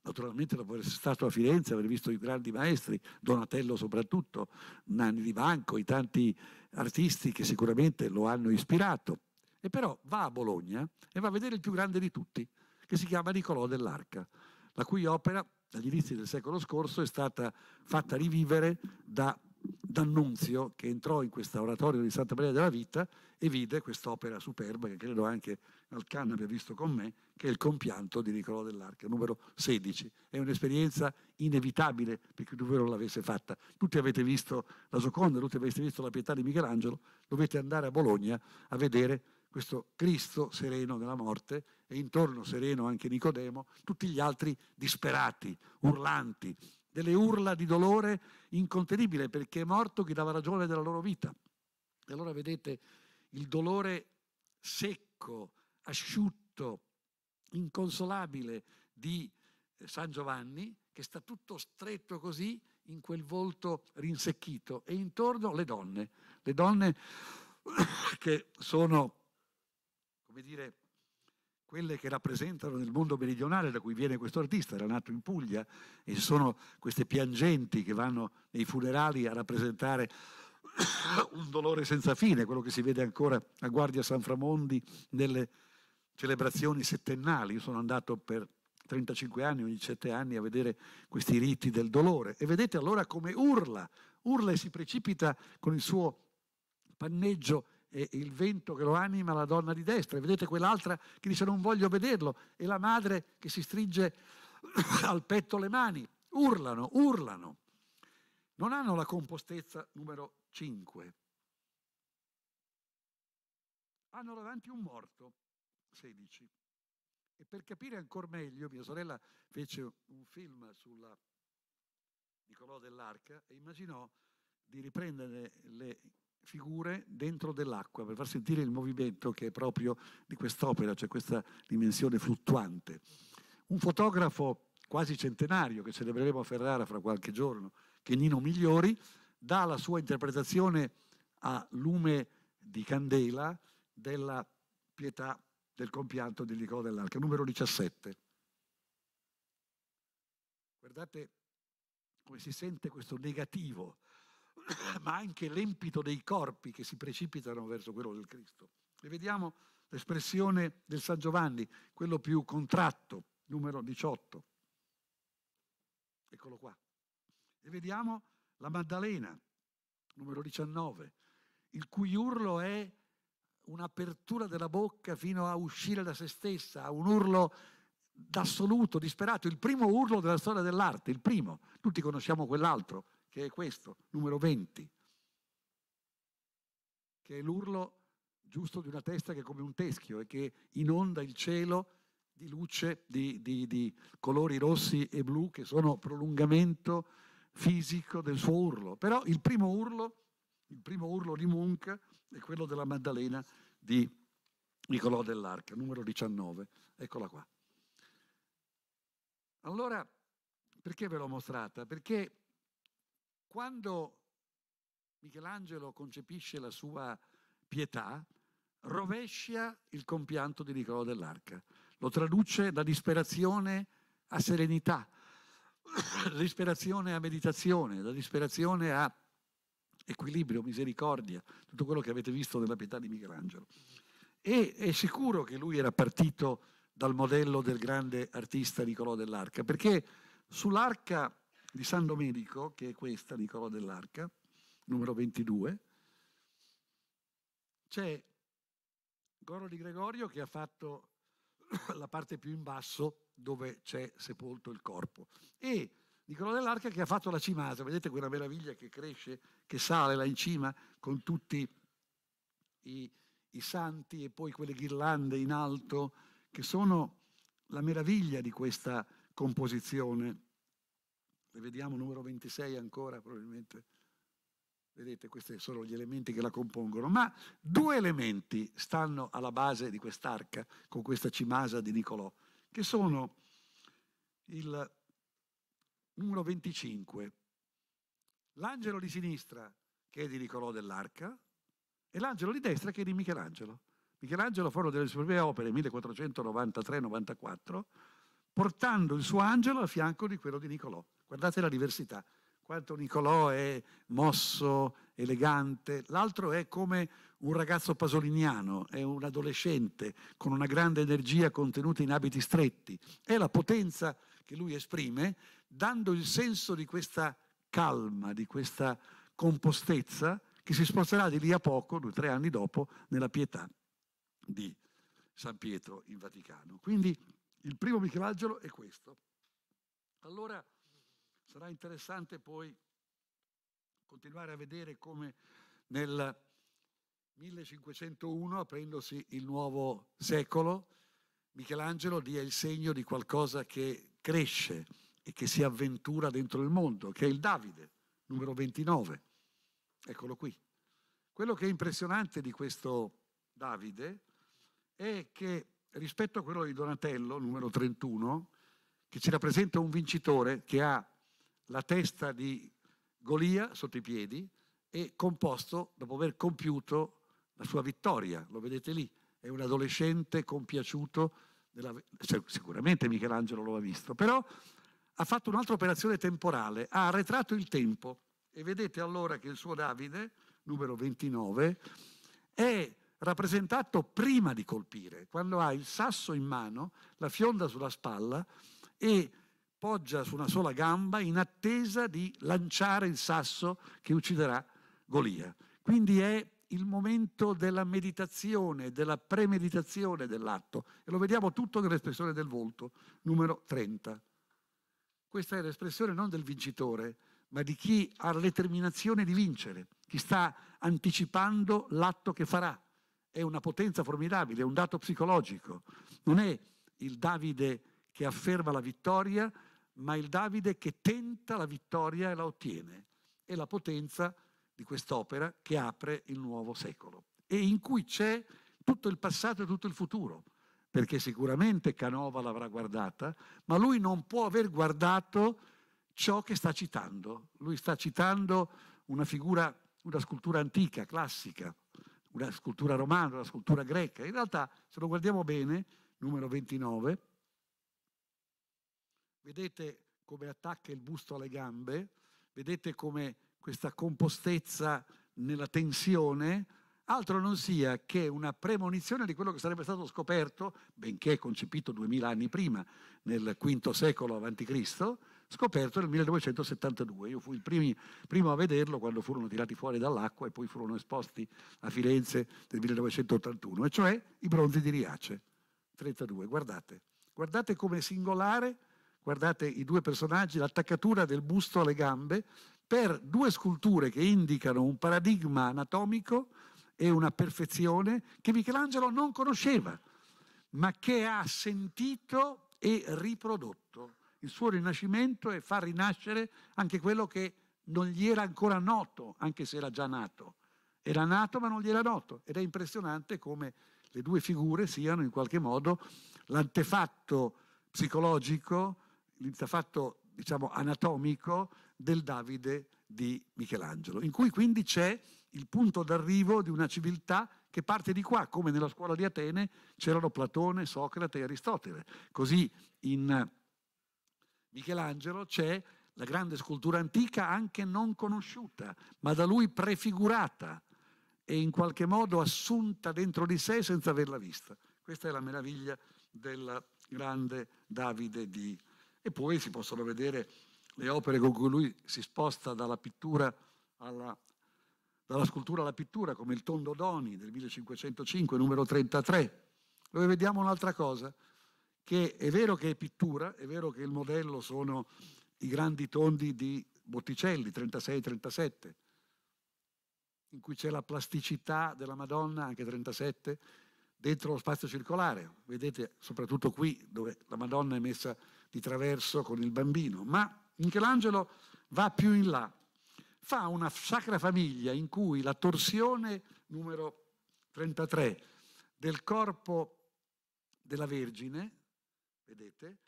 naturalmente dopo essere stato a Firenze, aver visto i grandi maestri, Donatello soprattutto, Nanni di Banco, i tanti artisti che sicuramente lo hanno ispirato, e però va a Bologna e va a vedere il più grande di tutti, che si chiama Niccolò dell'Arca, la cui opera dagli inizi del secolo scorso è stata fatta rivivere da D'Annunzio, che entrò in questo oratorio di Santa Maria della Vita e vide quest'opera superba, che credo anche Alcanna abbia visto con me, che è il compianto di Niccolò dell'Arca, numero 16. È un'esperienza inevitabile per dove non l'avesse fatta. Tutti avete visto la Gioconda, tutti avete visto la pietà di Michelangelo, dovete andare a Bologna a vedere questo Cristo sereno della morte e intorno sereno anche Nicodemo, tutti gli altri disperati, urlanti, delle urla di dolore incontenibile perché è morto chi dava ragione della loro vita. E allora vedete il dolore secco, asciutto, inconsolabile di eh, San Giovanni che sta tutto stretto così in quel volto rinsecchito e intorno le donne, le donne che sono come dire, quelle che rappresentano nel mondo meridionale da cui viene questo artista, era nato in Puglia, e sono queste piangenti che vanno nei funerali a rappresentare un dolore senza fine, quello che si vede ancora a Guardia San Framondi nelle celebrazioni settennali. Io sono andato per 35 anni, ogni 7 anni, a vedere questi riti del dolore e vedete allora come urla, urla e si precipita con il suo panneggio e il vento che lo anima la donna di destra, e vedete quell'altra che dice non voglio vederlo, e la madre che si stringe al petto le mani, urlano, urlano. Non hanno la compostezza numero 5. Hanno davanti un morto, 16. E per capire ancora meglio, mia sorella fece un film sulla Nicolò dell'Arca e immaginò di riprendere le figure dentro dell'acqua per far sentire il movimento che è proprio di quest'opera, cioè questa dimensione fluttuante. Un fotografo quasi centenario che celebreremo a Ferrara fra qualche giorno, che Nino Migliori, dà la sua interpretazione a lume di candela della pietà del compianto di Nicola dell'Arca, numero 17. Guardate come si sente questo negativo ma anche l'empito dei corpi che si precipitano verso quello del Cristo. E vediamo l'espressione del San Giovanni, quello più contratto, numero 18. Eccolo qua. E vediamo la Maddalena, numero 19, il cui urlo è un'apertura della bocca fino a uscire da se stessa, un urlo d'assoluto, disperato, il primo urlo della storia dell'arte, il primo. Tutti conosciamo quell'altro, che è questo, numero 20, che è l'urlo giusto di una testa che è come un teschio e che inonda il cielo di luce, di, di, di colori rossi e blu che sono prolungamento fisico del suo urlo. Però il primo urlo, il primo urlo di Munch è quello della Maddalena di Nicolò dell'Arca, numero 19. Eccola qua. Allora, perché ve l'ho mostrata? Perché quando Michelangelo concepisce la sua pietà, rovescia il compianto di Nicolò dell'Arca, lo traduce da disperazione a serenità, da disperazione a meditazione, da disperazione a equilibrio, misericordia, tutto quello che avete visto della pietà di Michelangelo. E è sicuro che lui era partito dal modello del grande artista Nicolò dell'Arca, perché sull'arca di San Domenico, che è questa, Nicola dell'Arca, numero 22, c'è Goro di Gregorio che ha fatto la parte più in basso dove c'è sepolto il corpo e Nicola dell'Arca che ha fatto la cimasa, vedete quella meraviglia che cresce, che sale là in cima con tutti i, i santi e poi quelle ghirlande in alto che sono la meraviglia di questa composizione ne vediamo numero 26 ancora probabilmente. Vedete, questi sono gli elementi che la compongono, ma due elementi stanno alla base di quest'arca, con questa cimasa di Nicolò, che sono il numero 25, l'angelo di sinistra che è di Nicolò dell'Arca e l'angelo di destra che è di Michelangelo. Michelangelo forno delle sue prime opere 1493-94, portando il suo angelo a fianco di quello di Nicolò. Guardate la diversità, quanto Nicolò è mosso, elegante, l'altro è come un ragazzo pasoliniano, è un adolescente con una grande energia contenuta in abiti stretti, è la potenza che lui esprime, dando il senso di questa calma, di questa compostezza che si sforzerà di lì a poco, due o tre anni dopo, nella pietà di San Pietro in Vaticano. Quindi il primo Michelangelo è questo. Allora, Sarà interessante poi continuare a vedere come nel 1501, aprendosi il nuovo secolo, Michelangelo dia il segno di qualcosa che cresce e che si avventura dentro il mondo, che è il Davide, numero 29. Eccolo qui. Quello che è impressionante di questo Davide è che rispetto a quello di Donatello, numero 31, che ci rappresenta un vincitore che ha la testa di Golia sotto i piedi e composto dopo aver compiuto la sua vittoria. Lo vedete lì, è un adolescente compiaciuto, della... sicuramente Michelangelo lo ha visto, però ha fatto un'altra operazione temporale, ha arretrato il tempo e vedete allora che il suo Davide, numero 29, è rappresentato prima di colpire, quando ha il sasso in mano, la fionda sulla spalla e poggia su una sola gamba in attesa di lanciare il sasso che ucciderà Golia. Quindi è il momento della meditazione, della premeditazione dell'atto. E lo vediamo tutto nell'espressione del volto, numero 30. Questa è l'espressione non del vincitore, ma di chi ha la determinazione di vincere, chi sta anticipando l'atto che farà. È una potenza formidabile, è un dato psicologico. Non è il Davide che afferma la vittoria, ma il Davide che tenta la vittoria e la ottiene. È la potenza di quest'opera che apre il nuovo secolo e in cui c'è tutto il passato e tutto il futuro, perché sicuramente Canova l'avrà guardata, ma lui non può aver guardato ciò che sta citando. Lui sta citando una figura, una scultura antica, classica, una scultura romana, una scultura greca. In realtà, se lo guardiamo bene, numero 29, Vedete come attacca il busto alle gambe, vedete come questa compostezza nella tensione, altro non sia che una premonizione di quello che sarebbe stato scoperto, benché concepito duemila anni prima, nel V secolo a.C., scoperto nel 1972. Io fui il primi, primo a vederlo quando furono tirati fuori dall'acqua e poi furono esposti a Firenze nel 1981, e cioè i bronzi di Riace, 32. Guardate, guardate come singolare guardate i due personaggi, l'attaccatura del busto alle gambe, per due sculture che indicano un paradigma anatomico e una perfezione che Michelangelo non conosceva, ma che ha sentito e riprodotto. Il suo rinascimento e fa rinascere anche quello che non gli era ancora noto, anche se era già nato. Era nato ma non gli era noto ed è impressionante come le due figure siano in qualche modo l'antefatto psicologico, l'interfatto diciamo, anatomico del Davide di Michelangelo, in cui quindi c'è il punto d'arrivo di una civiltà che parte di qua, come nella scuola di Atene c'erano Platone, Socrate e Aristotele. Così in Michelangelo c'è la grande scultura antica anche non conosciuta, ma da lui prefigurata e in qualche modo assunta dentro di sé senza averla vista. Questa è la meraviglia del grande Davide di Michelangelo. E poi si possono vedere le opere con cui lui si sposta dalla pittura alla dalla scultura alla pittura, come il Tondo Doni del 1505, numero 33, dove vediamo un'altra cosa, che è vero che è pittura, è vero che il modello sono i grandi tondi di Botticelli, 36-37, in cui c'è la plasticità della Madonna, anche 37, dentro lo spazio circolare. Vedete, soprattutto qui, dove la Madonna è messa di traverso con il bambino, ma Michelangelo va più in là, fa una sacra famiglia in cui la torsione numero 33 del corpo della Vergine, vedete,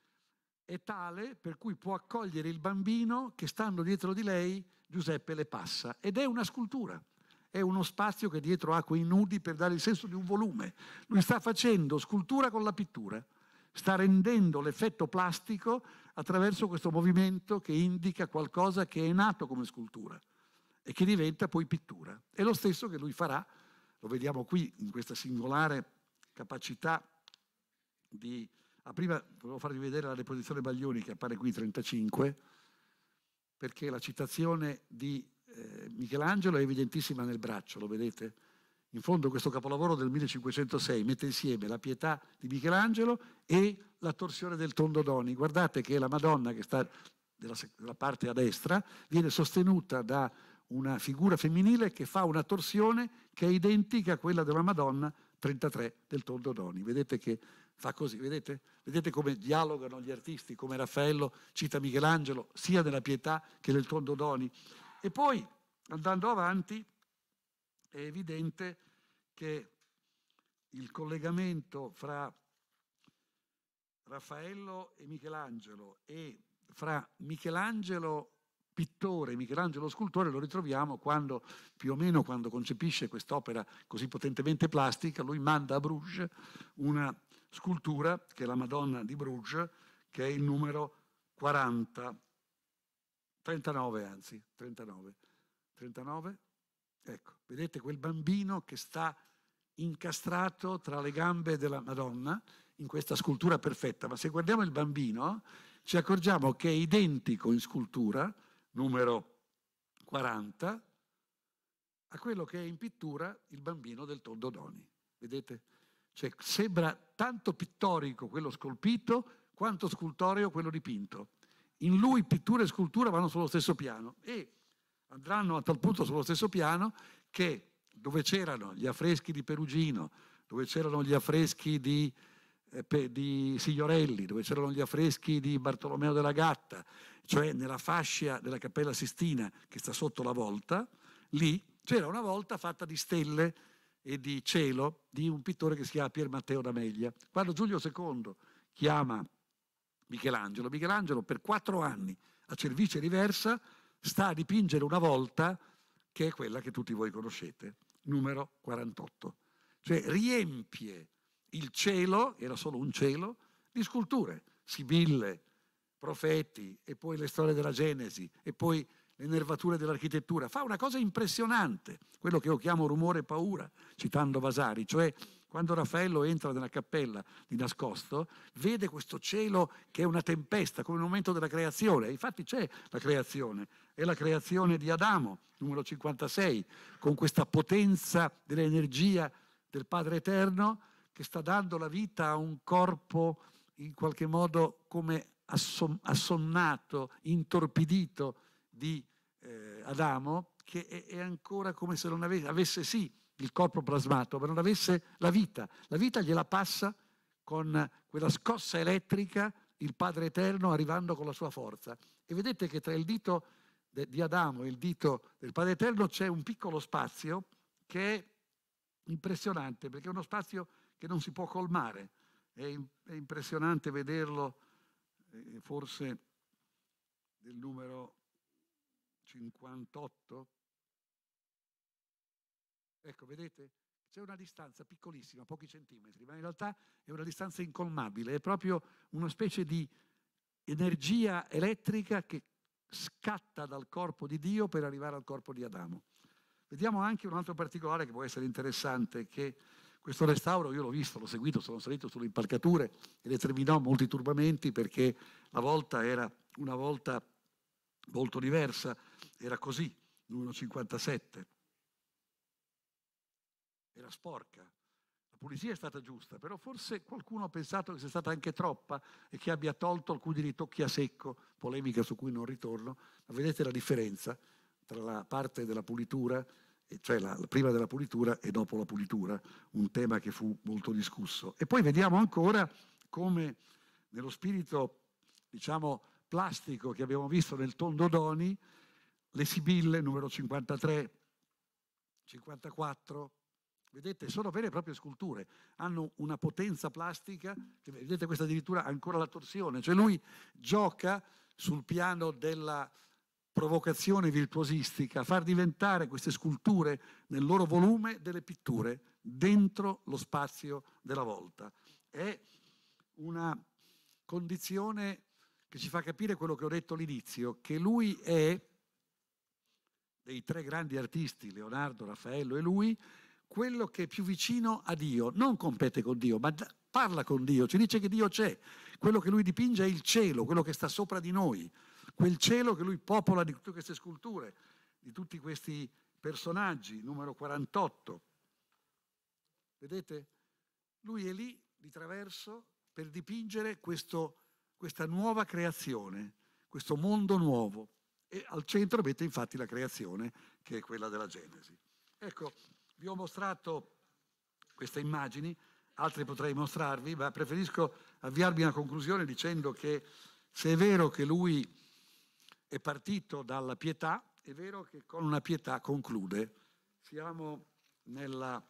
è tale per cui può accogliere il bambino che stando dietro di lei Giuseppe le passa ed è una scultura è uno spazio che dietro ha quei nudi per dare il senso di un volume. Lui sta facendo scultura con la pittura sta rendendo l'effetto plastico attraverso questo movimento che indica qualcosa che è nato come scultura e che diventa poi pittura. È lo stesso che lui farà, lo vediamo qui in questa singolare capacità di... Ah, prima volevo farvi vedere la deposizione Baglioni che appare qui 35, perché la citazione di eh, Michelangelo è evidentissima nel braccio, lo vedete? In fondo questo capolavoro del 1506 mette insieme la pietà di Michelangelo e la torsione del tondo Doni. Guardate che la Madonna che sta nella parte a destra viene sostenuta da una figura femminile che fa una torsione che è identica a quella della Madonna 33 del tondo Doni. Vedete che fa così, vedete? Vedete come dialogano gli artisti, come Raffaello cita Michelangelo, sia nella pietà che nel tondo Doni. E poi, andando avanti, è evidente che il collegamento fra Raffaello e Michelangelo e fra Michelangelo pittore, Michelangelo scultore, lo ritroviamo quando, più o meno quando concepisce quest'opera così potentemente plastica, lui manda a Bruges una scultura che è la Madonna di Bruges, che è il numero 40, 39 anzi, 39, 39 Ecco, vedete quel bambino che sta incastrato tra le gambe della Madonna in questa scultura perfetta, ma se guardiamo il bambino ci accorgiamo che è identico in scultura, numero 40, a quello che è in pittura il bambino del Doni. Vedete? Cioè, sembra tanto pittorico quello scolpito quanto scultoreo quello dipinto. In lui pittura e scultura vanno sullo stesso piano e andranno a tal punto sullo stesso piano che dove c'erano gli affreschi di Perugino, dove c'erano gli affreschi di, eh, di Signorelli, dove c'erano gli affreschi di Bartolomeo della Gatta, cioè nella fascia della Cappella Sistina che sta sotto la volta, lì c'era una volta fatta di stelle e di cielo di un pittore che si chiama Pier Matteo D'Ameglia. Quando Giulio II chiama Michelangelo, Michelangelo per quattro anni a Cervice Riversa sta a dipingere una volta che è quella che tutti voi conoscete, numero 48. Cioè riempie il cielo, era solo un cielo, di sculture, Sibille, profeti e poi le storie della Genesi e poi le nervature dell'architettura. Fa una cosa impressionante, quello che io chiamo rumore e paura, citando Vasari, cioè quando Raffaello entra nella cappella di nascosto, vede questo cielo che è una tempesta, come il momento della creazione. infatti c'è la creazione, è la creazione di Adamo, numero 56, con questa potenza dell'energia del Padre Eterno che sta dando la vita a un corpo in qualche modo come assonnato, intorpidito di eh, Adamo, che è, ancora come se non avesse, avesse sì il corpo plasmato, ma non avesse la vita. La vita gliela passa con quella scossa elettrica il Padre Eterno arrivando con la sua forza. E vedete che tra il dito de, di Adamo e il dito del Padre Eterno c'è un piccolo spazio che è impressionante, perché è uno spazio che non si può colmare. È, è impressionante vederlo, eh, forse del numero 58, Ecco, vedete? C'è una distanza piccolissima, pochi centimetri, ma in realtà è una distanza incolmabile, è proprio una specie di energia elettrica che scatta dal corpo di Dio per arrivare al corpo di Adamo. Vediamo anche un altro particolare che può essere interessante, che questo restauro io l'ho visto, l'ho seguito, sono salito sulle impalcature e determinò molti turbamenti perché la volta era una volta molto diversa, era così, l'1,57 era sporca. La pulizia è stata giusta, però forse qualcuno ha pensato che sia stata anche troppa e che abbia tolto alcuni ritocchi a secco, polemica su cui non ritorno, ma vedete la differenza tra la parte della pulitura, cioè la, la prima della pulitura e dopo la pulitura, un tema che fu molto discusso. E poi vediamo ancora come nello spirito, diciamo, plastico che abbiamo visto nel Tondo Doni, le Sibille, numero 53, 54, Vedete, sono vere e proprie sculture, hanno una potenza plastica, vedete questa addirittura ancora la torsione, cioè lui gioca sul piano della provocazione virtuosistica, far diventare queste sculture nel loro volume delle pitture dentro lo spazio della volta. È una condizione che ci fa capire quello che ho detto all'inizio, che lui è, dei tre grandi artisti, Leonardo, Raffaello e lui, quello che è più vicino a Dio, non compete con Dio, ma parla con Dio, ci dice che Dio c'è. Quello che lui dipinge è il cielo, quello che sta sopra di noi, quel cielo che lui popola di tutte queste sculture, di tutti questi personaggi, numero 48. Vedete? Lui è lì di traverso per dipingere questo, questa nuova creazione, questo mondo nuovo. E al centro mette infatti la creazione, che è quella della Genesi. Ecco, vi ho mostrato queste immagini, altre potrei mostrarvi, ma preferisco avviarmi a conclusione dicendo che se è vero che lui è partito dalla pietà, è vero che con una pietà conclude. Siamo nella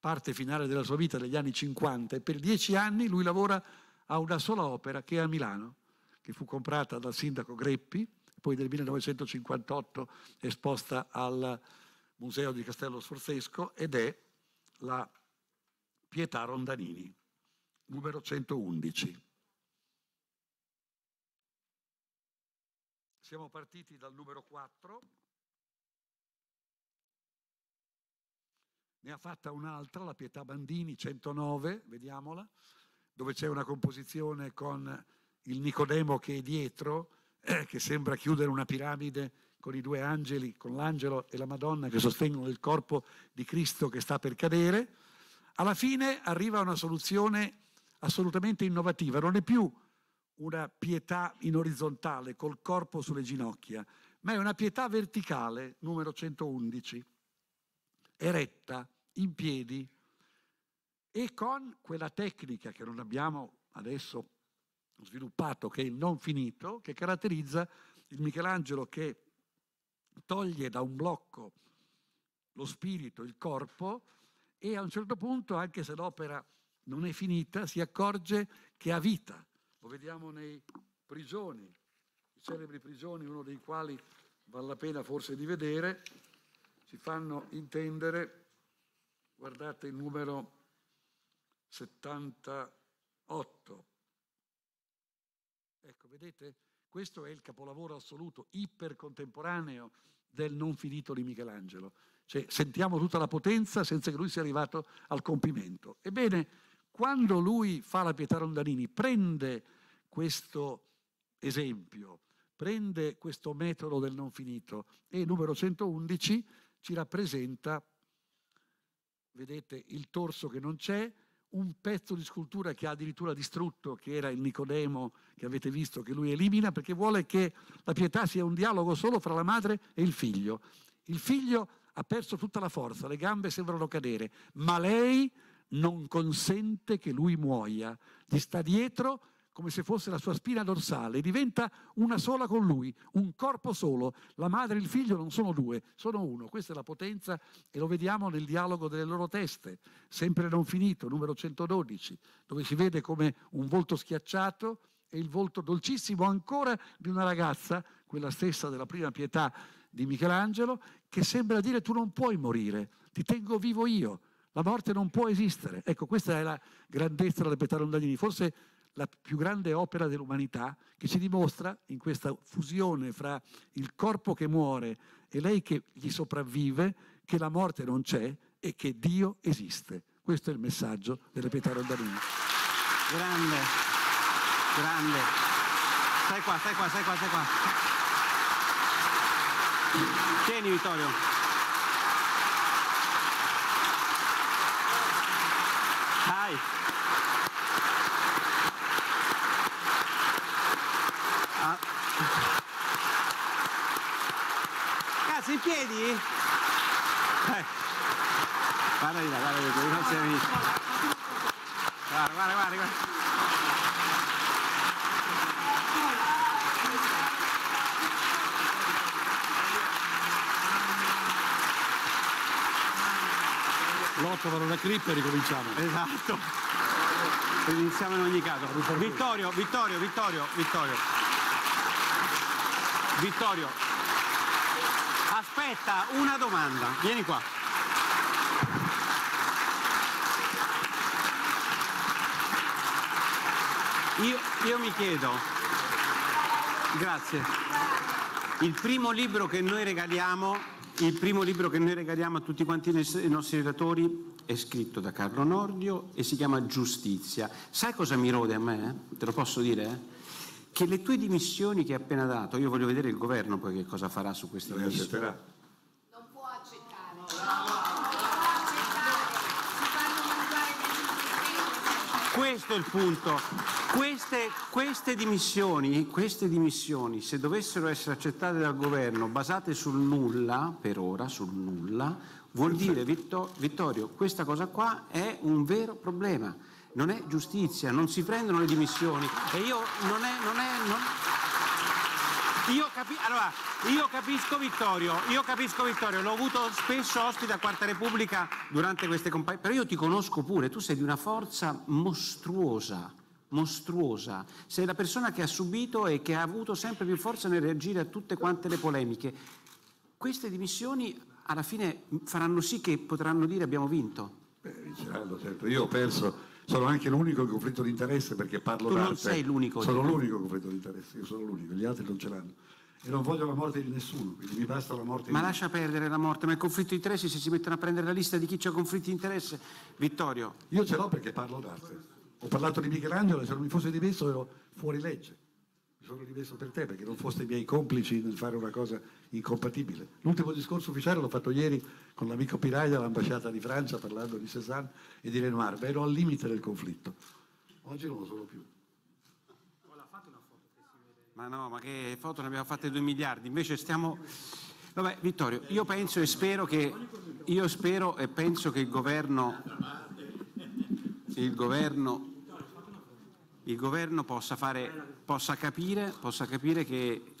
parte finale della sua vita, degli anni 50, e per dieci anni lui lavora a una sola opera che è a Milano, che fu comprata dal sindaco Greppi, poi nel 1958 esposta al museo di Castello Sforzesco ed è la Pietà Rondanini, numero 111. Siamo partiti dal numero 4. Ne ha fatta un'altra, la Pietà Bandini 109, vediamola, dove c'è una composizione con il Nicodemo che è dietro, eh, che sembra chiudere una piramide con i due angeli, con l'angelo e la Madonna che sostengono il corpo di Cristo che sta per cadere, alla fine arriva a una soluzione assolutamente innovativa, non è più una pietà in orizzontale col corpo sulle ginocchia, ma è una pietà verticale, numero 111, eretta, in piedi e con quella tecnica che non abbiamo adesso sviluppato, che è il non finito, che caratterizza il Michelangelo che toglie da un blocco lo spirito, il corpo, e a un certo punto, anche se l'opera non è finita, si accorge che ha vita. Lo vediamo nei prigioni, i celebri prigioni, uno dei quali vale la pena forse di vedere, ci fanno intendere, guardate il numero 78. Ecco, vedete? Questo è il capolavoro assoluto, ipercontemporaneo del non finito di Michelangelo. Cioè, sentiamo tutta la potenza senza che lui sia arrivato al compimento. Ebbene, quando lui fa la Pietà Rondanini, prende questo esempio, prende questo metodo del non finito e numero 111 ci rappresenta, vedete, il torso che non c'è, un pezzo di scultura che ha addirittura distrutto, che era il Nicodemo che avete visto, che lui elimina, perché vuole che la pietà sia un dialogo solo fra la madre e il figlio. Il figlio ha perso tutta la forza, le gambe sembrano cadere, ma lei non consente che lui muoia, gli sta dietro come se fosse la sua spina dorsale, diventa una sola con lui, un corpo solo. La madre e il figlio non sono due, sono uno. Questa è la potenza e lo vediamo nel dialogo delle loro teste, sempre non finito, numero 112, dove si vede come un volto schiacciato e il volto dolcissimo ancora di una ragazza, quella stessa della prima pietà di Michelangelo, che sembra dire tu non puoi morire, ti tengo vivo io. La morte non può esistere. Ecco, questa è la grandezza della Pietà Londanini. Forse la più grande opera dell'umanità che ci dimostra in questa fusione fra il corpo che muore e lei che gli sopravvive che la morte non c'è e che Dio esiste. Questo è il messaggio della pietà rondanini.
Grande, grande. Stai qua, stai qua, stai qua, stai qua. Tieni Vittorio. Dai. chiedi? Eh. Guarda di là, guarda di là, i nostri amici.
Guarda, guarda, guarda. guarda. Lotto per una clip e ricominciamo. Esatto.
Iniziamo in ogni caso. Vittorio, Vittorio, Vittorio, Vittorio. Vittorio, aspetta, una domanda. Vieni qua. Io, io mi chiedo, grazie, il primo libro che noi regaliamo, il primo libro che noi regaliamo a tutti quanti i nostri redattori è scritto da Carlo Nordio e si chiama Giustizia. Sai cosa mi rode a me? Te lo posso dire? Eh? che le tue dimissioni che hai appena dato, io voglio vedere il governo poi che cosa farà su questa non dimissione. Non può accettare. No, no, no, non può accettare. Questo è il punto. Queste, queste, dimissioni, queste dimissioni, se dovessero essere accettate dal governo, basate sul nulla, per ora, sul nulla, vuol dire, Vittorio, questa cosa qua è un vero problema non è giustizia, non si prendono le dimissioni. E io non è. Non è non... Io, capi... allora, io capisco Vittorio, io capisco Vittorio, l'ho avuto spesso ospite a Quarta Repubblica durante queste compagnie, però io ti conosco pure, tu sei di una forza mostruosa, mostruosa, sei la persona che ha subito e che ha avuto sempre più forza nel reagire a tutte quante le polemiche. Queste dimissioni alla fine faranno sì che potranno dire abbiamo vinto.
Beh, vinceranno sempre, io ho perso sono anche l'unico in conflitto di interesse perché parlo tu d'arte. non sei l'unico. Sono l'unico in conflitto di interesse, io sono l'unico, gli altri non ce l'hanno. E non voglio la morte di nessuno, quindi mi basta la morte ma di Ma lascia perdere la morte, ma il conflitto
di interessi se si mettono a prendere la lista di chi ha conflitti di interesse. Vittorio. Io ce l'ho perché parlo d'arte.
Ho parlato di Michelangelo, se non mi fosse dimesso ero fuori legge. Mi sono dimesso per te perché non foste i miei complici nel fare una cosa incompatibile. L'ultimo discorso ufficiale l'ho fatto ieri con l'amico Piraia all'ambasciata di Francia parlando di Cézanne e di Renoir, ma ero al limite del conflitto. Oggi non lo sono più. Ma no, ma
che foto ne abbiamo fatte 2 miliardi, invece stiamo... Vabbè, Vittorio, io penso e spero che, io spero e penso che il governo, il governo, il governo possa, fare, possa, capire, possa capire che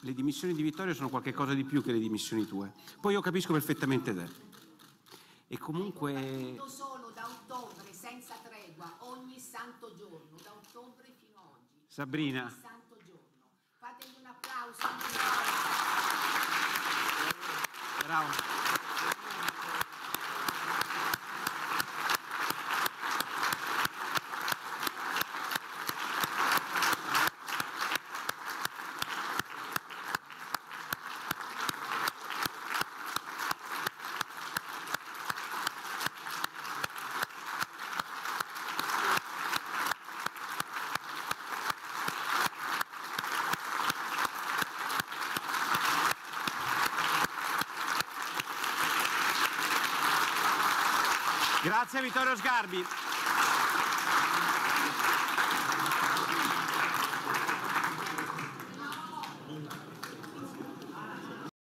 le dimissioni di Vittorio sono qualcosa di più che le dimissioni tue. Poi io capisco perfettamente te. E comunque... Ecco, solo da ottobre, senza tregua, ogni santo giorno, da ottobre fino a oggi. Sabrina. Ogni santo giorno. Fatemi un applauso. Bravo. Grazie Vittorio Sgarbi.